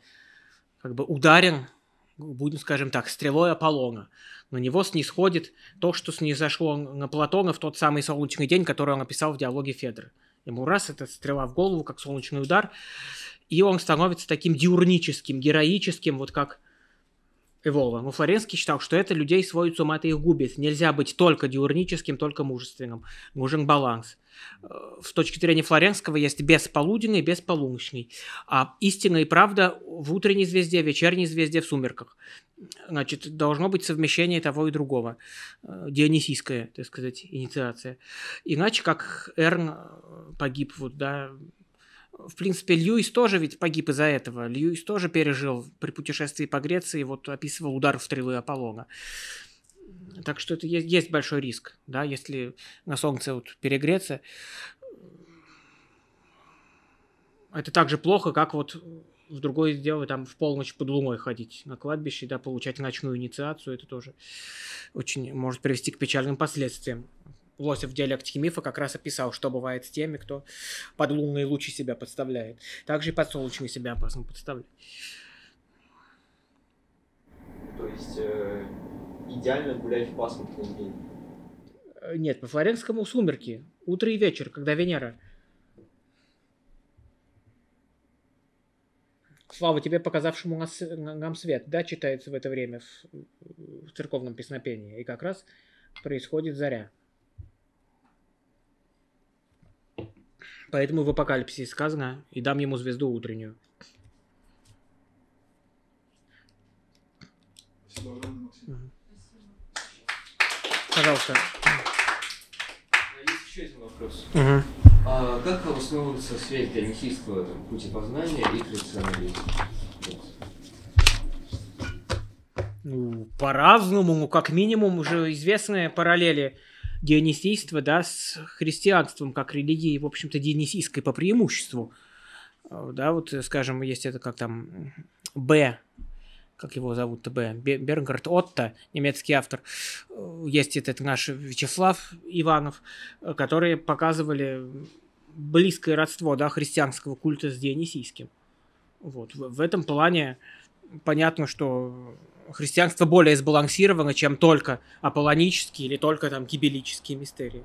A: как бы ударен, будем скажем так, стрелой Аполлона. На него снисходит то, что снизошло на Платона в тот самый солнечный день, который он описал в диалоге Федора. Ему раз эта стрела в голову, как солнечный удар, и он становится таким диурническим, героическим, вот как Эволва. Ну, Флоренский считал, что это людей сводит с ума, это их губит. Нельзя быть только диурническим, только мужественным. Нужен баланс. С э, точки зрения Флоренского есть бесполуденный и бесполуночный. А истина и правда в утренней звезде, в вечерней звезде, в сумерках. Значит, должно быть совмещение того и другого. Э, дионисийская, так сказать, инициация. Иначе как Эрн э, погиб, вот, да, в принципе, Льюис тоже ведь погиб из-за этого. Льюис тоже пережил при путешествии по Греции, вот описывал удар в стрелы Аполлона. Так что это есть, есть большой риск, да, если на солнце вот перегреться. Это так же плохо, как вот в другое дело, там, в полночь под луной ходить на кладбище, да, получать ночную инициацию, это тоже очень может привести к печальным последствиям. Лосев в диалектике мифа как раз описал, что бывает с теми, кто под лунные лучи себя подставляет. Также и под солнечные себя опасно подставлять.
B: То есть э, идеально гулять в пасмурный день?
A: Э, нет, по флоренскому сумерки. Утро и вечер, когда Венера. Слава тебе, показавшему нас, нам свет, да, читается в это время в, в церковном песнопении. И как раз происходит заря. Поэтому в Апокалипсисе сказано, и дам ему звезду утреннюю.
B: Пожалуйста. А есть еще один вопрос. Угу. А как обосновывается связь дионисийского пути познания и традиционализма?
A: Ну, по-разному, ну, как минимум уже известные параллели – дионисийство, да, с христианством как религией, в общем-то, дионисийской по преимуществу. Э, да, вот, э, скажем, есть это как там Б, как его зовут-то, Б, Бернгард Отто, немецкий автор, э, есть этот наш Вячеслав Иванов, которые показывали близкое родство, да, христианского культа с дионисийским. Вот, в, в этом плане понятно, что христианство более сбалансировано, чем только аполлонические или только там гибелические мистерии.